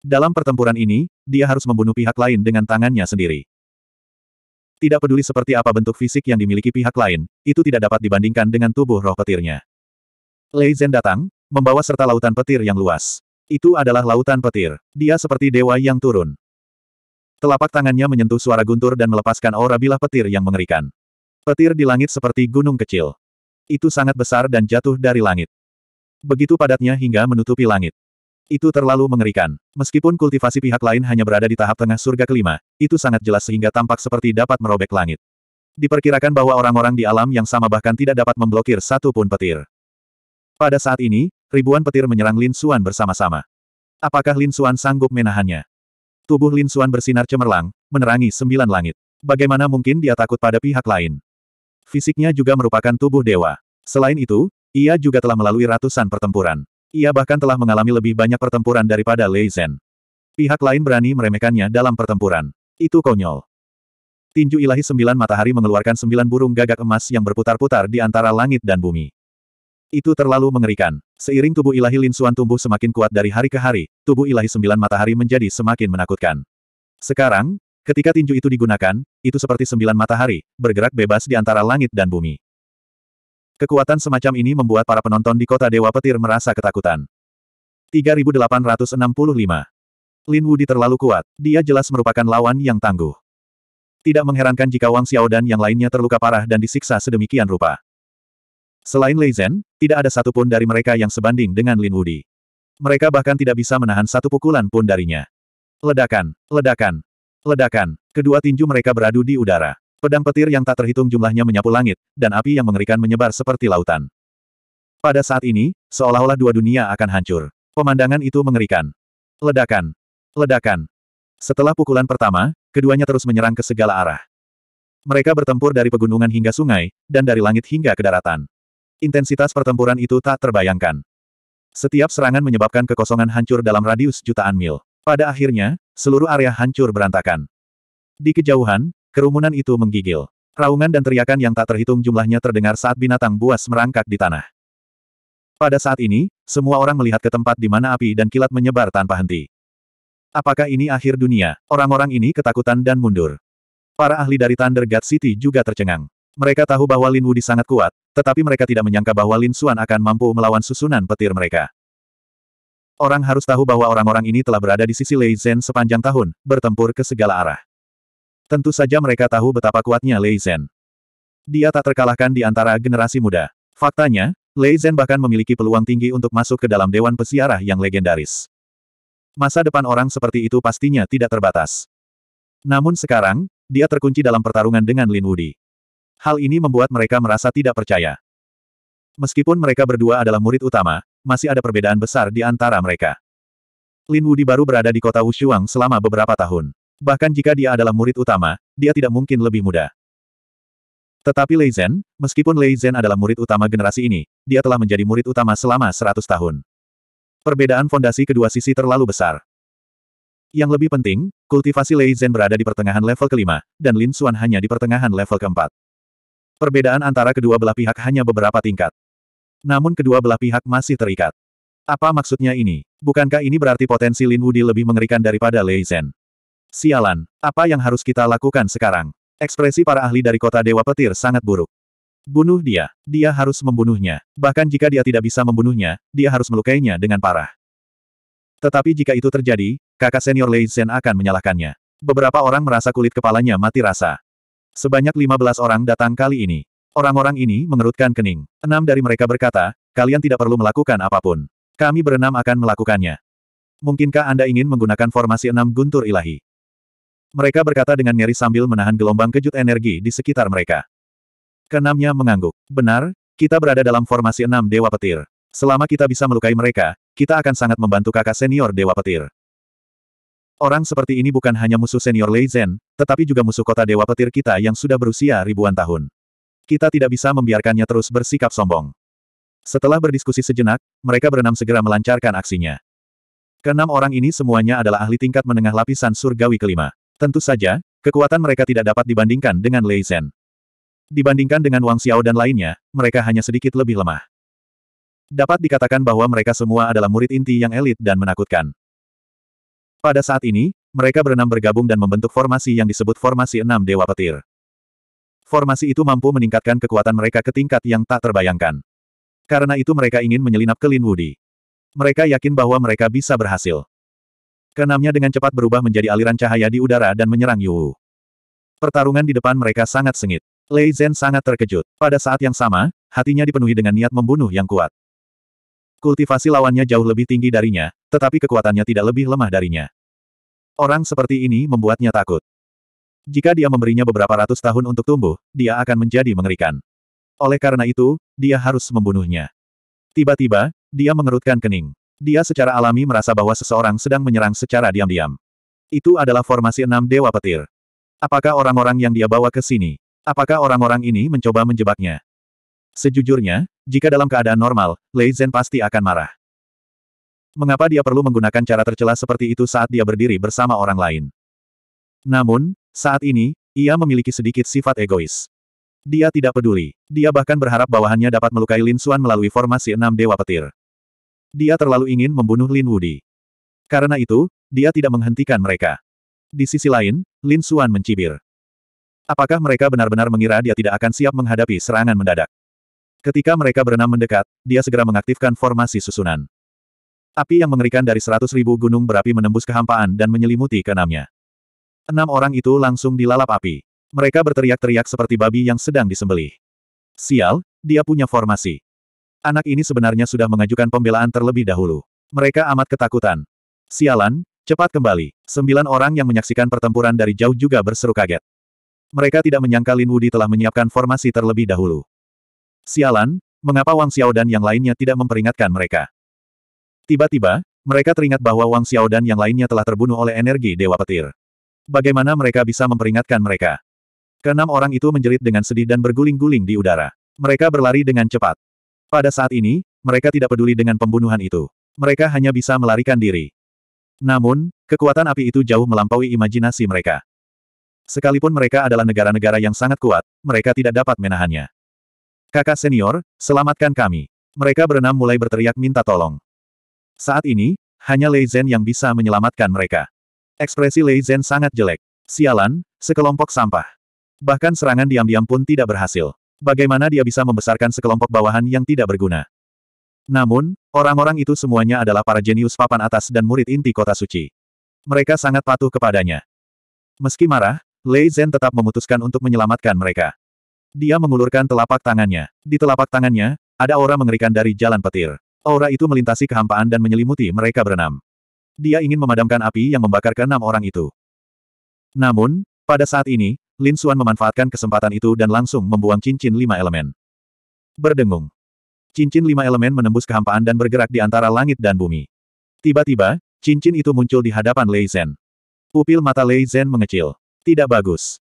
Dalam pertempuran ini, dia harus membunuh pihak lain dengan tangannya sendiri. Tidak peduli seperti apa bentuk fisik yang dimiliki pihak lain, itu tidak dapat dibandingkan dengan tubuh roh petirnya. Lei Zhen datang, membawa serta lautan petir yang luas. Itu adalah lautan petir. Dia seperti dewa yang turun. Telapak tangannya menyentuh suara guntur dan melepaskan aura bilah petir yang mengerikan. Petir di langit seperti gunung kecil. Itu sangat besar dan jatuh dari langit. Begitu padatnya hingga menutupi langit. Itu terlalu mengerikan. Meskipun kultivasi pihak lain hanya berada di tahap tengah surga kelima, itu sangat jelas sehingga tampak seperti dapat merobek langit. Diperkirakan bahwa orang-orang di alam yang sama bahkan tidak dapat memblokir satu pun petir. Pada saat ini, ribuan petir menyerang Lin Xuan bersama-sama. Apakah Lin Xuan sanggup menahannya? Tubuh Lin Xuan bersinar cemerlang, menerangi sembilan langit. Bagaimana mungkin dia takut pada pihak lain? Fisiknya juga merupakan tubuh dewa. Selain itu, ia juga telah melalui ratusan pertempuran. Ia bahkan telah mengalami lebih banyak pertempuran daripada Lei Zhen. Pihak lain berani meremehkannya dalam pertempuran. Itu konyol. Tinju ilahi sembilan matahari mengeluarkan sembilan burung gagak emas yang berputar-putar di antara langit dan bumi. Itu terlalu mengerikan. Seiring tubuh ilahi Lin Xuan tumbuh semakin kuat dari hari ke hari, tubuh ilahi sembilan matahari menjadi semakin menakutkan. Sekarang, ketika tinju itu digunakan, itu seperti sembilan matahari, bergerak bebas di antara langit dan bumi. Kekuatan semacam ini membuat para penonton di kota Dewa Petir merasa ketakutan. 3865. Lin Wudi terlalu kuat, dia jelas merupakan lawan yang tangguh. Tidak mengherankan jika Wang Xiao dan yang lainnya terluka parah dan disiksa sedemikian rupa. Selain Lei Zhen, tidak ada satupun dari mereka yang sebanding dengan Lin Wudi. Mereka bahkan tidak bisa menahan satu pukulan pun darinya. Ledakan, ledakan, ledakan. Kedua tinju mereka beradu di udara. Pedang petir yang tak terhitung jumlahnya menyapu langit, dan api yang mengerikan menyebar seperti lautan. Pada saat ini, seolah-olah dua dunia akan hancur. Pemandangan itu mengerikan. Ledakan. Ledakan. Setelah pukulan pertama, keduanya terus menyerang ke segala arah. Mereka bertempur dari pegunungan hingga sungai, dan dari langit hingga ke daratan. Intensitas pertempuran itu tak terbayangkan. Setiap serangan menyebabkan kekosongan hancur dalam radius jutaan mil. Pada akhirnya, seluruh area hancur berantakan. Di kejauhan, Kerumunan itu menggigil. Raungan dan teriakan yang tak terhitung jumlahnya terdengar saat binatang buas merangkak di tanah. Pada saat ini, semua orang melihat ke tempat di mana api dan kilat menyebar tanpa henti. Apakah ini akhir dunia? Orang-orang ini ketakutan dan mundur. Para ahli dari Thunder God City juga tercengang. Mereka tahu bahwa Lin Wudi sangat kuat, tetapi mereka tidak menyangka bahwa Lin Xuan akan mampu melawan susunan petir mereka. Orang harus tahu bahwa orang-orang ini telah berada di sisi Lei Zhen sepanjang tahun, bertempur ke segala arah. Tentu saja mereka tahu betapa kuatnya Lei Zhen. Dia tak terkalahkan di antara generasi muda. Faktanya, Lei Zhen bahkan memiliki peluang tinggi untuk masuk ke dalam Dewan Pesiarah yang legendaris. Masa depan orang seperti itu pastinya tidak terbatas. Namun sekarang, dia terkunci dalam pertarungan dengan Lin Wudi. Hal ini membuat mereka merasa tidak percaya. Meskipun mereka berdua adalah murid utama, masih ada perbedaan besar di antara mereka. Lin Wudi baru berada di kota Wushuang selama beberapa tahun. Bahkan jika dia adalah murid utama, dia tidak mungkin lebih muda. Tetapi Lei Zhen, meskipun Lei Zhen adalah murid utama generasi ini, dia telah menjadi murid utama selama 100 tahun. Perbedaan fondasi kedua sisi terlalu besar. Yang lebih penting, kultivasi Lei Zhen berada di pertengahan level kelima, dan Lin Xuan hanya di pertengahan level keempat. Perbedaan antara kedua belah pihak hanya beberapa tingkat. Namun kedua belah pihak masih terikat. Apa maksudnya ini? Bukankah ini berarti potensi Lin Wudi lebih mengerikan daripada Lei Zhen? Sialan, apa yang harus kita lakukan sekarang? Ekspresi para ahli dari kota Dewa Petir sangat buruk. Bunuh dia, dia harus membunuhnya. Bahkan jika dia tidak bisa membunuhnya, dia harus melukainya dengan parah. Tetapi jika itu terjadi, kakak senior Lei Zhen akan menyalahkannya. Beberapa orang merasa kulit kepalanya mati rasa. Sebanyak 15 orang datang kali ini. Orang-orang ini mengerutkan kening. Enam dari mereka berkata, kalian tidak perlu melakukan apapun. Kami berenam akan melakukannya. Mungkinkah Anda ingin menggunakan formasi enam guntur ilahi? Mereka berkata dengan nyeri sambil menahan gelombang kejut energi di sekitar mereka. Kenamnya mengangguk. Benar, kita berada dalam formasi enam Dewa Petir. Selama kita bisa melukai mereka, kita akan sangat membantu kakak senior Dewa Petir. Orang seperti ini bukan hanya musuh senior Lei Zhen, tetapi juga musuh kota Dewa Petir kita yang sudah berusia ribuan tahun. Kita tidak bisa membiarkannya terus bersikap sombong. Setelah berdiskusi sejenak, mereka berenam segera melancarkan aksinya. Kenam orang ini semuanya adalah ahli tingkat menengah lapisan surgawi kelima. Tentu saja, kekuatan mereka tidak dapat dibandingkan dengan Lei Zhen. Dibandingkan dengan Wang Xiao dan lainnya, mereka hanya sedikit lebih lemah. Dapat dikatakan bahwa mereka semua adalah murid inti yang elit dan menakutkan. Pada saat ini, mereka berenam bergabung dan membentuk formasi yang disebut formasi enam Dewa Petir. Formasi itu mampu meningkatkan kekuatan mereka ke tingkat yang tak terbayangkan. Karena itu mereka ingin menyelinap ke Lin Wudi. Mereka yakin bahwa mereka bisa berhasil. Keenamnya dengan cepat berubah menjadi aliran cahaya di udara dan menyerang Yu. Pertarungan di depan mereka sangat sengit. Lei Zhen sangat terkejut. Pada saat yang sama, hatinya dipenuhi dengan niat membunuh yang kuat. Kultivasi lawannya jauh lebih tinggi darinya, tetapi kekuatannya tidak lebih lemah darinya. Orang seperti ini membuatnya takut. Jika dia memberinya beberapa ratus tahun untuk tumbuh, dia akan menjadi mengerikan. Oleh karena itu, dia harus membunuhnya. Tiba-tiba, dia mengerutkan kening. Dia secara alami merasa bahwa seseorang sedang menyerang secara diam-diam. Itu adalah formasi enam Dewa Petir. Apakah orang-orang yang dia bawa ke sini? Apakah orang-orang ini mencoba menjebaknya? Sejujurnya, jika dalam keadaan normal, Lei Zhen pasti akan marah. Mengapa dia perlu menggunakan cara tercela seperti itu saat dia berdiri bersama orang lain? Namun, saat ini, ia memiliki sedikit sifat egois. Dia tidak peduli. Dia bahkan berharap bawahannya dapat melukai Lin Xuan melalui formasi enam Dewa Petir. Dia terlalu ingin membunuh Lin Wudi. Karena itu, dia tidak menghentikan mereka. Di sisi lain, Lin Xuan mencibir. Apakah mereka benar-benar mengira dia tidak akan siap menghadapi serangan mendadak? Ketika mereka berenam mendekat, dia segera mengaktifkan formasi susunan. Api yang mengerikan dari seratus ribu gunung berapi menembus kehampaan dan menyelimuti keenamnya. Enam orang itu langsung dilalap api. Mereka berteriak-teriak seperti babi yang sedang disembelih. Sial, dia punya formasi. Anak ini sebenarnya sudah mengajukan pembelaan terlebih dahulu. Mereka amat ketakutan. Sialan, cepat kembali. Sembilan orang yang menyaksikan pertempuran dari jauh juga berseru kaget. Mereka tidak menyangka Lin Wudi telah menyiapkan formasi terlebih dahulu. Sialan, mengapa Wang Xiao dan yang lainnya tidak memperingatkan mereka? Tiba-tiba, mereka teringat bahwa Wang Xiao dan yang lainnya telah terbunuh oleh energi Dewa Petir. Bagaimana mereka bisa memperingatkan mereka? Keenam orang itu menjerit dengan sedih dan berguling-guling di udara. Mereka berlari dengan cepat. Pada saat ini, mereka tidak peduli dengan pembunuhan itu. Mereka hanya bisa melarikan diri. Namun, kekuatan api itu jauh melampaui imajinasi mereka. Sekalipun mereka adalah negara-negara yang sangat kuat, mereka tidak dapat menahannya. Kakak senior, selamatkan kami. Mereka berenam mulai berteriak minta tolong. Saat ini, hanya Lei Zhen yang bisa menyelamatkan mereka. Ekspresi Lei Zhen sangat jelek. Sialan, sekelompok sampah. Bahkan serangan diam-diam pun tidak berhasil. Bagaimana dia bisa membesarkan sekelompok bawahan yang tidak berguna? Namun, orang-orang itu semuanya adalah para jenius papan atas dan murid inti kota suci. Mereka sangat patuh kepadanya. Meski marah, Lei Zhen tetap memutuskan untuk menyelamatkan mereka. Dia mengulurkan telapak tangannya. Di telapak tangannya, ada aura mengerikan dari jalan petir. Aura itu melintasi kehampaan dan menyelimuti mereka berenam. Dia ingin memadamkan api yang membakar keenam orang itu. Namun, pada saat ini, Lin Xuan memanfaatkan kesempatan itu dan langsung membuang cincin lima elemen. Berdengung. Cincin lima elemen menembus kehampaan dan bergerak di antara langit dan bumi. Tiba-tiba, cincin itu muncul di hadapan Lei Zhen. Pupil mata Lei Zhen mengecil. Tidak bagus.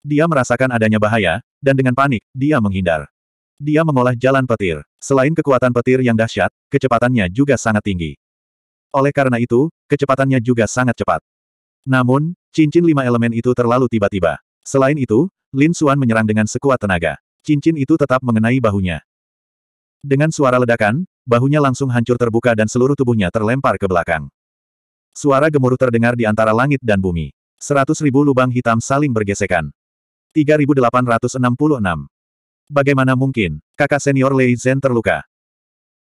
Dia merasakan adanya bahaya, dan dengan panik, dia menghindar. Dia mengolah jalan petir. Selain kekuatan petir yang dahsyat, kecepatannya juga sangat tinggi. Oleh karena itu, kecepatannya juga sangat cepat. Namun, cincin lima elemen itu terlalu tiba-tiba. Selain itu, Lin Xuan menyerang dengan sekuat tenaga. Cincin itu tetap mengenai bahunya. Dengan suara ledakan, bahunya langsung hancur terbuka dan seluruh tubuhnya terlempar ke belakang. Suara gemuruh terdengar di antara langit dan bumi. Seratus ribu lubang hitam saling bergesekan. 3866. Bagaimana mungkin, kakak senior Lei Zhen terluka?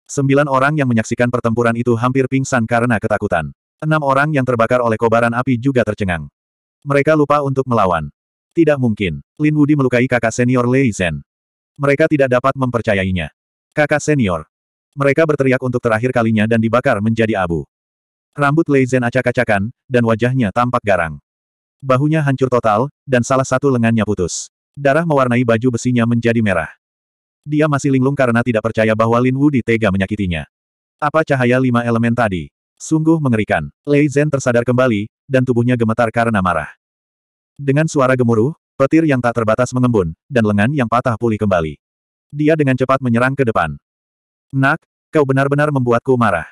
Sembilan orang yang menyaksikan pertempuran itu hampir pingsan karena ketakutan. Enam orang yang terbakar oleh kobaran api juga tercengang. Mereka lupa untuk melawan. Tidak mungkin. Lin Wudi melukai kakak senior Lei Zhen. Mereka tidak dapat mempercayainya. Kakak senior. Mereka berteriak untuk terakhir kalinya dan dibakar menjadi abu. Rambut Lei Zhen acak-acakan, dan wajahnya tampak garang. Bahunya hancur total, dan salah satu lengannya putus. Darah mewarnai baju besinya menjadi merah. Dia masih linglung karena tidak percaya bahwa Lin Wudi tega menyakitinya. Apa cahaya lima elemen tadi? Sungguh mengerikan. Lei Zhen tersadar kembali, dan tubuhnya gemetar karena marah. Dengan suara gemuruh, petir yang tak terbatas mengembun, dan lengan yang patah pulih kembali. Dia dengan cepat menyerang ke depan. Nak, kau benar-benar membuatku marah.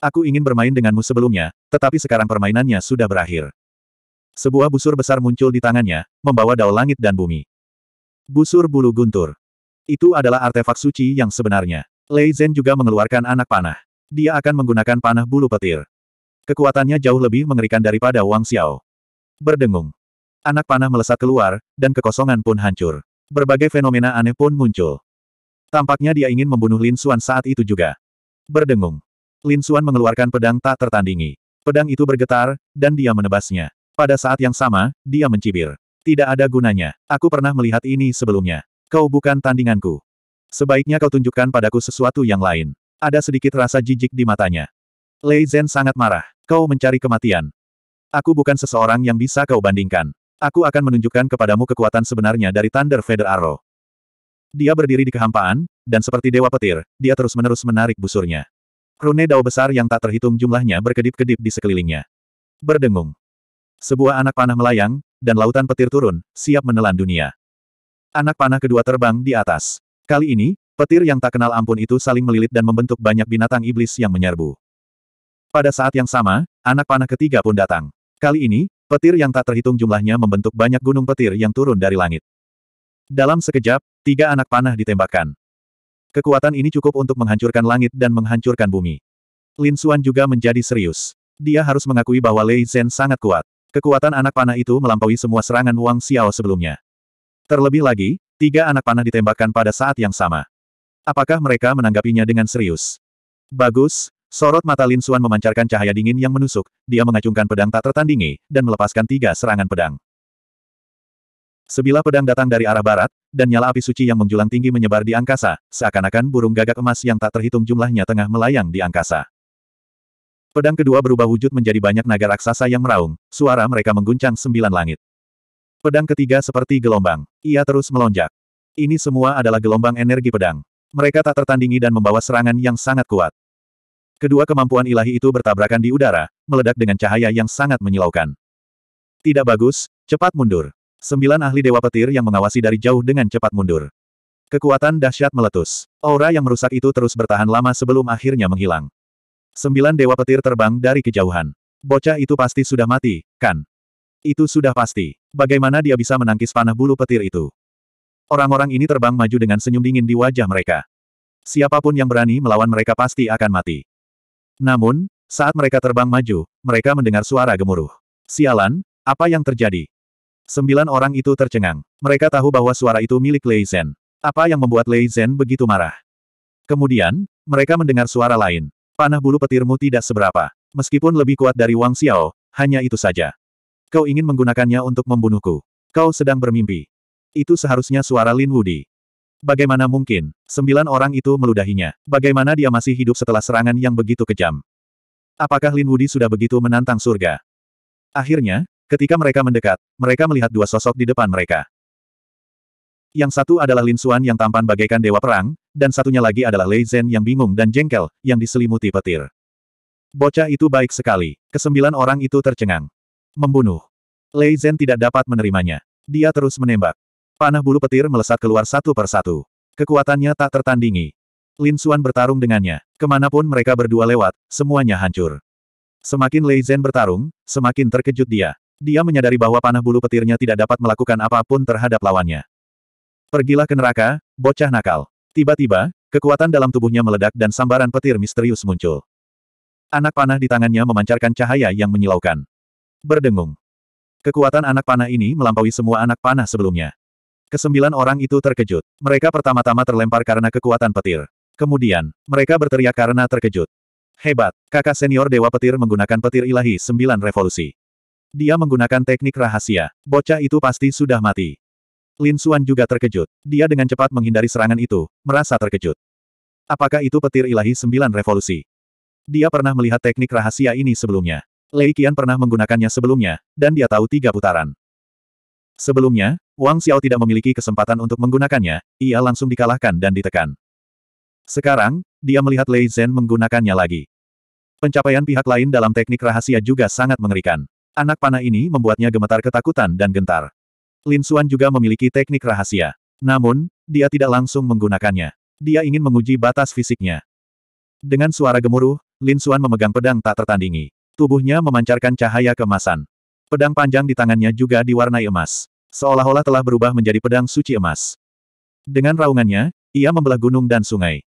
Aku ingin bermain denganmu sebelumnya, tetapi sekarang permainannya sudah berakhir. Sebuah busur besar muncul di tangannya, membawa dao langit dan bumi. Busur bulu guntur. Itu adalah artefak suci yang sebenarnya. Lei Zhen juga mengeluarkan anak panah. Dia akan menggunakan panah bulu petir. Kekuatannya jauh lebih mengerikan daripada Wang Xiao. Berdengung. Anak panah melesat keluar, dan kekosongan pun hancur. Berbagai fenomena aneh pun muncul. Tampaknya dia ingin membunuh Lin Suan saat itu juga. Berdengung. Lin Suan mengeluarkan pedang tak tertandingi. Pedang itu bergetar, dan dia menebasnya. Pada saat yang sama, dia mencibir. Tidak ada gunanya. Aku pernah melihat ini sebelumnya. Kau bukan tandinganku. Sebaiknya kau tunjukkan padaku sesuatu yang lain. Ada sedikit rasa jijik di matanya. Lei Zhen sangat marah. Kau mencari kematian. Aku bukan seseorang yang bisa kau bandingkan. Aku akan menunjukkan kepadamu kekuatan sebenarnya dari Thunder Feather Arrow. Dia berdiri di kehampaan, dan seperti dewa petir, dia terus-menerus menarik busurnya. Rune dao besar yang tak terhitung jumlahnya berkedip-kedip di sekelilingnya. Berdengung. Sebuah anak panah melayang, dan lautan petir turun, siap menelan dunia. Anak panah kedua terbang di atas. Kali ini, petir yang tak kenal ampun itu saling melilit dan membentuk banyak binatang iblis yang menyerbu. Pada saat yang sama, anak panah ketiga pun datang. Kali ini, Petir yang tak terhitung jumlahnya membentuk banyak gunung petir yang turun dari langit. Dalam sekejap, tiga anak panah ditembakkan. Kekuatan ini cukup untuk menghancurkan langit dan menghancurkan bumi. Lin Xuan juga menjadi serius. Dia harus mengakui bahwa Lei Zhen sangat kuat. Kekuatan anak panah itu melampaui semua serangan Wang Xiao sebelumnya. Terlebih lagi, tiga anak panah ditembakkan pada saat yang sama. Apakah mereka menanggapinya dengan serius? Bagus, Sorot mata Lin Xuan memancarkan cahaya dingin yang menusuk, dia mengacungkan pedang tak tertandingi, dan melepaskan tiga serangan pedang. Sebilah pedang datang dari arah barat, dan nyala api suci yang menjulang tinggi menyebar di angkasa, seakan-akan burung gagak emas yang tak terhitung jumlahnya tengah melayang di angkasa. Pedang kedua berubah wujud menjadi banyak naga raksasa yang meraung, suara mereka mengguncang sembilan langit. Pedang ketiga seperti gelombang. Ia terus melonjak. Ini semua adalah gelombang energi pedang. Mereka tak tertandingi dan membawa serangan yang sangat kuat. Kedua kemampuan ilahi itu bertabrakan di udara, meledak dengan cahaya yang sangat menyilaukan. Tidak bagus, cepat mundur. Sembilan ahli Dewa Petir yang mengawasi dari jauh dengan cepat mundur. Kekuatan dahsyat meletus. Aura yang merusak itu terus bertahan lama sebelum akhirnya menghilang. Sembilan Dewa Petir terbang dari kejauhan. Bocah itu pasti sudah mati, kan? Itu sudah pasti. Bagaimana dia bisa menangkis panah bulu petir itu? Orang-orang ini terbang maju dengan senyum dingin di wajah mereka. Siapapun yang berani melawan mereka pasti akan mati. Namun, saat mereka terbang maju, mereka mendengar suara gemuruh. Sialan, apa yang terjadi? Sembilan orang itu tercengang. Mereka tahu bahwa suara itu milik Lei Zhen. Apa yang membuat Lei Zhen begitu marah? Kemudian, mereka mendengar suara lain. Panah bulu petirmu tidak seberapa. Meskipun lebih kuat dari Wang Xiao, hanya itu saja. Kau ingin menggunakannya untuk membunuhku. Kau sedang bermimpi. Itu seharusnya suara Lin Wudi. Bagaimana mungkin, sembilan orang itu meludahinya. Bagaimana dia masih hidup setelah serangan yang begitu kejam? Apakah Lin Wudi sudah begitu menantang surga? Akhirnya, ketika mereka mendekat, mereka melihat dua sosok di depan mereka. Yang satu adalah Lin Xuan yang tampan bagaikan dewa perang, dan satunya lagi adalah Lei Zhen yang bingung dan jengkel, yang diselimuti petir. Bocah itu baik sekali. Kesembilan orang itu tercengang. Membunuh. Lei Zhen tidak dapat menerimanya. Dia terus menembak. Panah bulu petir melesat keluar satu per satu. Kekuatannya tak tertandingi. Lin Xuan bertarung dengannya. Kemanapun mereka berdua lewat, semuanya hancur. Semakin Lei Zhen bertarung, semakin terkejut dia. Dia menyadari bahwa panah bulu petirnya tidak dapat melakukan apapun terhadap lawannya. Pergilah ke neraka, bocah nakal. Tiba-tiba, kekuatan dalam tubuhnya meledak dan sambaran petir misterius muncul. Anak panah di tangannya memancarkan cahaya yang menyilaukan. Berdengung. Kekuatan anak panah ini melampaui semua anak panah sebelumnya. Kesembilan orang itu terkejut. Mereka pertama-tama terlempar karena kekuatan petir. Kemudian, mereka berteriak karena terkejut. Hebat, kakak senior Dewa Petir menggunakan petir ilahi sembilan revolusi. Dia menggunakan teknik rahasia. Bocah itu pasti sudah mati. Lin Xuan juga terkejut. Dia dengan cepat menghindari serangan itu, merasa terkejut. Apakah itu petir ilahi sembilan revolusi? Dia pernah melihat teknik rahasia ini sebelumnya. Lei Qian pernah menggunakannya sebelumnya, dan dia tahu tiga putaran. Sebelumnya, Wang Xiao tidak memiliki kesempatan untuk menggunakannya, ia langsung dikalahkan dan ditekan. Sekarang, dia melihat Lei Zhen menggunakannya lagi. Pencapaian pihak lain dalam teknik rahasia juga sangat mengerikan. Anak panah ini membuatnya gemetar ketakutan dan gentar. Lin Xuan juga memiliki teknik rahasia. Namun, dia tidak langsung menggunakannya. Dia ingin menguji batas fisiknya. Dengan suara gemuruh, Lin Xuan memegang pedang tak tertandingi. Tubuhnya memancarkan cahaya kemasan. Pedang panjang di tangannya juga diwarnai emas. Seolah-olah telah berubah menjadi pedang suci emas. Dengan raungannya, ia membelah gunung dan sungai.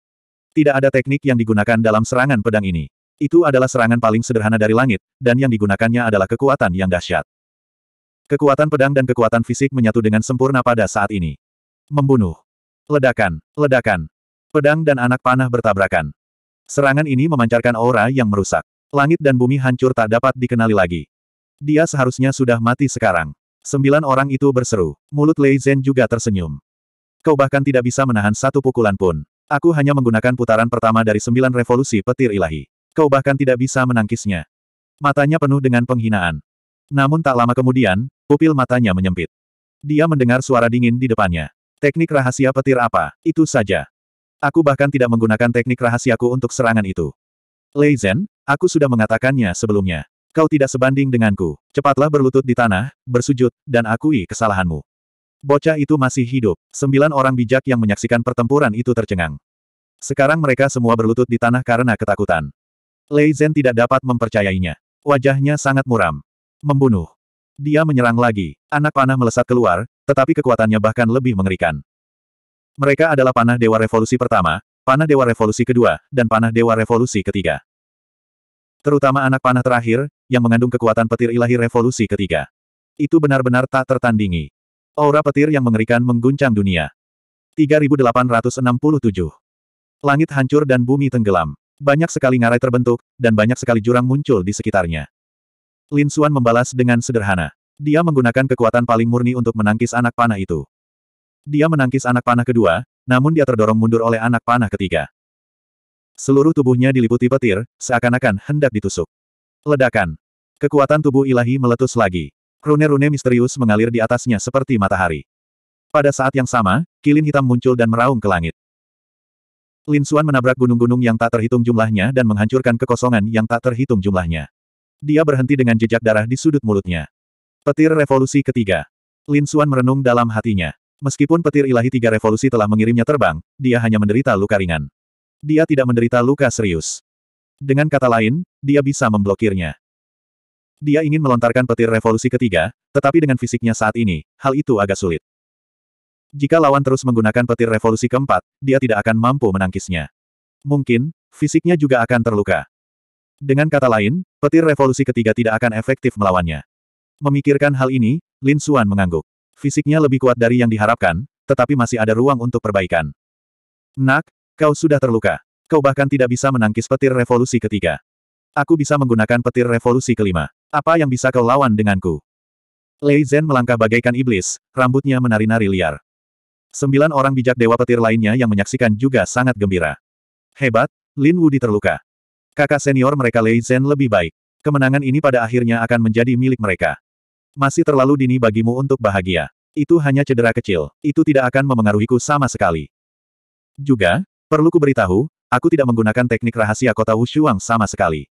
Tidak ada teknik yang digunakan dalam serangan pedang ini. Itu adalah serangan paling sederhana dari langit, dan yang digunakannya adalah kekuatan yang dahsyat. Kekuatan pedang dan kekuatan fisik menyatu dengan sempurna pada saat ini. Membunuh. Ledakan, ledakan. Pedang dan anak panah bertabrakan. Serangan ini memancarkan aura yang merusak. Langit dan bumi hancur tak dapat dikenali lagi. Dia seharusnya sudah mati sekarang. Sembilan orang itu berseru. Mulut Lei Zhen juga tersenyum. Kau bahkan tidak bisa menahan satu pukulan pun. Aku hanya menggunakan putaran pertama dari sembilan revolusi petir ilahi. Kau bahkan tidak bisa menangkisnya. Matanya penuh dengan penghinaan. Namun tak lama kemudian, pupil matanya menyempit. Dia mendengar suara dingin di depannya. Teknik rahasia petir apa? Itu saja. Aku bahkan tidak menggunakan teknik rahasiaku untuk serangan itu. Lei Zhen, aku sudah mengatakannya sebelumnya. Kau tidak sebanding denganku. Cepatlah berlutut di tanah, bersujud, dan akui kesalahanmu. Bocah itu masih hidup. Sembilan orang bijak yang menyaksikan pertempuran itu tercengang. Sekarang mereka semua berlutut di tanah karena ketakutan. Lei Zhen tidak dapat mempercayainya. Wajahnya sangat muram. Membunuh. Dia menyerang lagi. Anak panah melesat keluar, tetapi kekuatannya bahkan lebih mengerikan. Mereka adalah panah Dewa Revolusi pertama, panah Dewa Revolusi kedua, dan panah Dewa Revolusi ketiga. Terutama anak panah terakhir, yang mengandung kekuatan petir ilahi revolusi ketiga. Itu benar-benar tak tertandingi. Aura petir yang mengerikan mengguncang dunia. 3867. Langit hancur dan bumi tenggelam. Banyak sekali ngarai terbentuk, dan banyak sekali jurang muncul di sekitarnya. Lin Xuan membalas dengan sederhana. Dia menggunakan kekuatan paling murni untuk menangkis anak panah itu. Dia menangkis anak panah kedua, namun dia terdorong mundur oleh anak panah ketiga. Seluruh tubuhnya diliputi petir, seakan-akan hendak ditusuk. Ledakan. Kekuatan tubuh ilahi meletus lagi. Rune-rune misterius mengalir di atasnya seperti matahari. Pada saat yang sama, kilin hitam muncul dan meraung ke langit. Lin Xuan menabrak gunung-gunung yang tak terhitung jumlahnya dan menghancurkan kekosongan yang tak terhitung jumlahnya. Dia berhenti dengan jejak darah di sudut mulutnya. Petir Revolusi Ketiga Lin Xuan merenung dalam hatinya. Meskipun petir ilahi tiga revolusi telah mengirimnya terbang, dia hanya menderita luka ringan. Dia tidak menderita luka serius. Dengan kata lain, dia bisa memblokirnya. Dia ingin melontarkan petir revolusi ketiga, tetapi dengan fisiknya saat ini, hal itu agak sulit. Jika lawan terus menggunakan petir revolusi keempat, dia tidak akan mampu menangkisnya. Mungkin, fisiknya juga akan terluka. Dengan kata lain, petir revolusi ketiga tidak akan efektif melawannya. Memikirkan hal ini, Lin Xuan mengangguk. Fisiknya lebih kuat dari yang diharapkan, tetapi masih ada ruang untuk perbaikan. Nak, kau sudah terluka. Kau bahkan tidak bisa menangkis petir revolusi ketiga. Aku bisa menggunakan petir revolusi kelima. Apa yang bisa kau lawan denganku? Lei Zhen melangkah bagaikan iblis, rambutnya menari-nari liar. Sembilan orang bijak dewa petir lainnya yang menyaksikan juga sangat gembira. Hebat, Lin Wudi terluka. Kakak senior mereka Lei Zhen lebih baik. Kemenangan ini pada akhirnya akan menjadi milik mereka. Masih terlalu dini bagimu untuk bahagia. Itu hanya cedera kecil, itu tidak akan memengaruhiku sama sekali. Juga, perlu ku beritahu, aku tidak menggunakan teknik rahasia kota Wushuang sama sekali.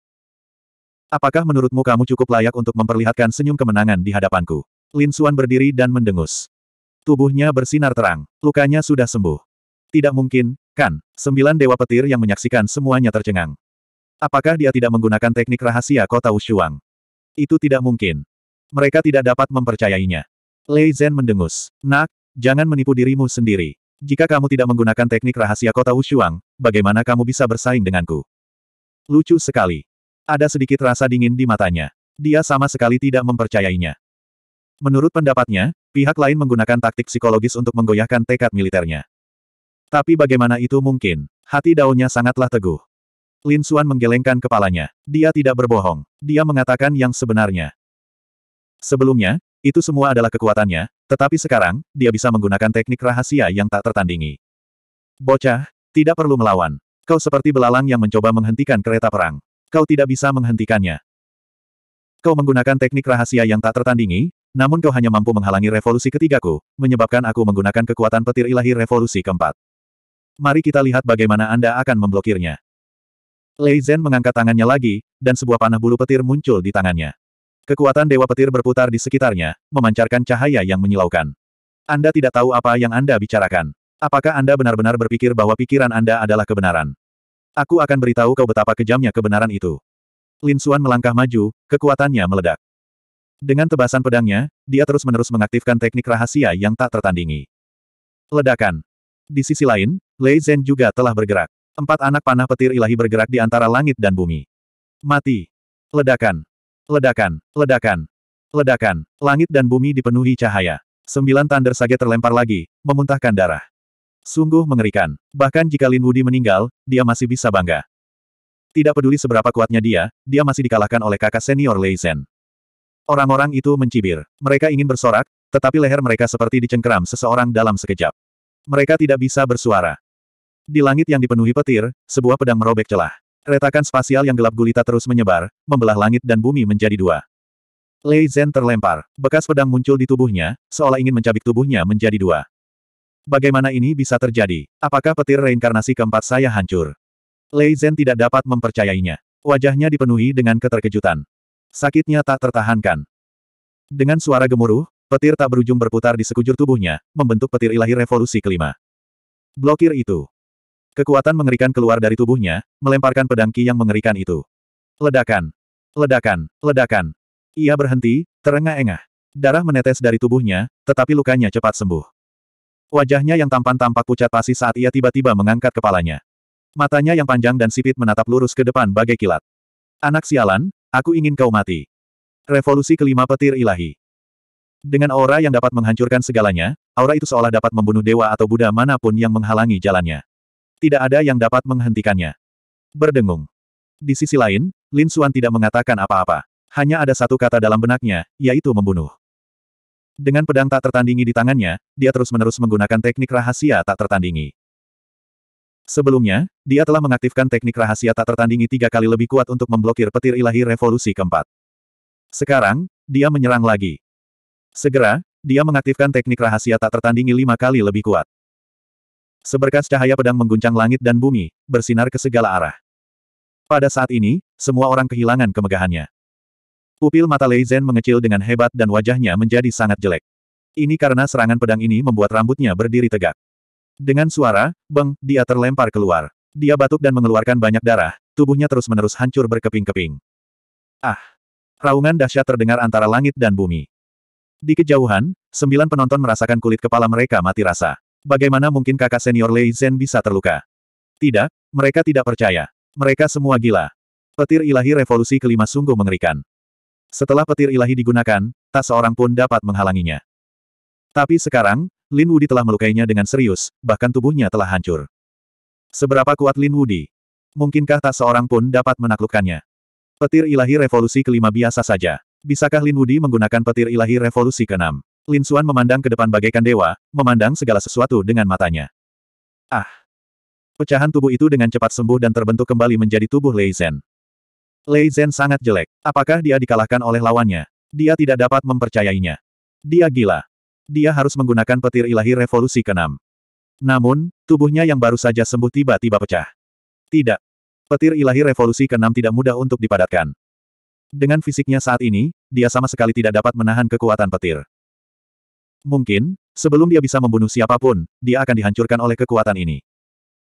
Apakah menurutmu kamu cukup layak untuk memperlihatkan senyum kemenangan di hadapanku? Lin Suan berdiri dan mendengus. Tubuhnya bersinar terang. Lukanya sudah sembuh. Tidak mungkin, kan? Sembilan dewa petir yang menyaksikan semuanya tercengang. Apakah dia tidak menggunakan teknik rahasia kota Wushuang? Itu tidak mungkin. Mereka tidak dapat mempercayainya. Lei Zhen mendengus. Nak, jangan menipu dirimu sendiri. Jika kamu tidak menggunakan teknik rahasia kota Wushuang, bagaimana kamu bisa bersaing denganku? Lucu sekali. Ada sedikit rasa dingin di matanya. Dia sama sekali tidak mempercayainya. Menurut pendapatnya, pihak lain menggunakan taktik psikologis untuk menggoyahkan tekad militernya. Tapi bagaimana itu mungkin? Hati daunnya sangatlah teguh. Lin Xuan menggelengkan kepalanya. Dia tidak berbohong. Dia mengatakan yang sebenarnya. Sebelumnya, itu semua adalah kekuatannya, tetapi sekarang, dia bisa menggunakan teknik rahasia yang tak tertandingi. Bocah, tidak perlu melawan. Kau seperti belalang yang mencoba menghentikan kereta perang. Kau tidak bisa menghentikannya. Kau menggunakan teknik rahasia yang tak tertandingi, namun kau hanya mampu menghalangi revolusi ketigaku, menyebabkan aku menggunakan kekuatan petir ilahi revolusi keempat. Mari kita lihat bagaimana Anda akan memblokirnya. Lei Zhen mengangkat tangannya lagi, dan sebuah panah bulu petir muncul di tangannya. Kekuatan Dewa Petir berputar di sekitarnya, memancarkan cahaya yang menyilaukan. Anda tidak tahu apa yang Anda bicarakan. Apakah Anda benar-benar berpikir bahwa pikiran Anda adalah kebenaran? Aku akan beritahu kau betapa kejamnya kebenaran itu. Lin Xuan melangkah maju, kekuatannya meledak. Dengan tebasan pedangnya, dia terus-menerus mengaktifkan teknik rahasia yang tak tertandingi. Ledakan. Di sisi lain, Lei Zhen juga telah bergerak. Empat anak panah petir ilahi bergerak di antara langit dan bumi. Mati. Ledakan. Ledakan. Ledakan. Ledakan. Langit dan bumi dipenuhi cahaya. Sembilan thunder sage terlempar lagi, memuntahkan darah. Sungguh mengerikan. Bahkan jika Lin Wudi meninggal, dia masih bisa bangga. Tidak peduli seberapa kuatnya dia, dia masih dikalahkan oleh kakak senior Lei Zhen. Orang-orang itu mencibir. Mereka ingin bersorak, tetapi leher mereka seperti dicengkeram seseorang dalam sekejap. Mereka tidak bisa bersuara. Di langit yang dipenuhi petir, sebuah pedang merobek celah. Retakan spasial yang gelap gulita terus menyebar, membelah langit dan bumi menjadi dua. Lei Zhen terlempar. Bekas pedang muncul di tubuhnya, seolah ingin mencabik tubuhnya menjadi dua. Bagaimana ini bisa terjadi? Apakah petir reinkarnasi keempat saya hancur? Lei Zhen tidak dapat mempercayainya. Wajahnya dipenuhi dengan keterkejutan. Sakitnya tak tertahankan. Dengan suara gemuruh, petir tak berujung berputar di sekujur tubuhnya, membentuk petir ilahi revolusi kelima. Blokir itu. Kekuatan mengerikan keluar dari tubuhnya, melemparkan pedang ki yang mengerikan itu. Ledakan. Ledakan. Ledakan. Ia berhenti, terengah-engah. Darah menetes dari tubuhnya, tetapi lukanya cepat sembuh. Wajahnya yang tampan tampak pucat pasi saat ia tiba-tiba mengangkat kepalanya. Matanya yang panjang dan sipit menatap lurus ke depan bagai kilat. Anak sialan, aku ingin kau mati. Revolusi kelima petir ilahi. Dengan aura yang dapat menghancurkan segalanya, aura itu seolah dapat membunuh dewa atau Buddha manapun yang menghalangi jalannya. Tidak ada yang dapat menghentikannya. Berdengung. Di sisi lain, Lin Suan tidak mengatakan apa-apa. Hanya ada satu kata dalam benaknya, yaitu membunuh. Dengan pedang tak tertandingi di tangannya, dia terus-menerus menggunakan teknik rahasia tak tertandingi. Sebelumnya, dia telah mengaktifkan teknik rahasia tak tertandingi tiga kali lebih kuat untuk memblokir petir ilahi revolusi keempat. Sekarang, dia menyerang lagi. Segera, dia mengaktifkan teknik rahasia tak tertandingi lima kali lebih kuat. Seberkas cahaya pedang mengguncang langit dan bumi, bersinar ke segala arah. Pada saat ini, semua orang kehilangan kemegahannya. Pupil mata Lei Zhen mengecil dengan hebat dan wajahnya menjadi sangat jelek. Ini karena serangan pedang ini membuat rambutnya berdiri tegak. Dengan suara, beng, dia terlempar keluar. Dia batuk dan mengeluarkan banyak darah, tubuhnya terus-menerus hancur berkeping-keping. Ah! Raungan dahsyat terdengar antara langit dan bumi. Di kejauhan, sembilan penonton merasakan kulit kepala mereka mati rasa. Bagaimana mungkin kakak senior Lei Zhen bisa terluka? Tidak, mereka tidak percaya. Mereka semua gila. Petir ilahi revolusi kelima sungguh mengerikan. Setelah petir ilahi digunakan, tak seorang pun dapat menghalanginya. Tapi sekarang, Lin Wudi telah melukainya dengan serius, bahkan tubuhnya telah hancur. Seberapa kuat Lin Wudi? Mungkinkah tak seorang pun dapat menaklukkannya? Petir ilahi revolusi kelima biasa saja. Bisakah Lin Wudi menggunakan petir ilahi revolusi keenam? Lin Xuan memandang ke depan bagaikan dewa, memandang segala sesuatu dengan matanya. Ah! Pecahan tubuh itu dengan cepat sembuh dan terbentuk kembali menjadi tubuh Lei Zhen. Lei Zhen sangat jelek. Apakah dia dikalahkan oleh lawannya? Dia tidak dapat mempercayainya. Dia gila. Dia harus menggunakan petir ilahi revolusi ke-6. Namun, tubuhnya yang baru saja sembuh tiba-tiba pecah. Tidak. Petir ilahi revolusi ke-6 tidak mudah untuk dipadatkan. Dengan fisiknya saat ini, dia sama sekali tidak dapat menahan kekuatan petir. Mungkin, sebelum dia bisa membunuh siapapun, dia akan dihancurkan oleh kekuatan ini.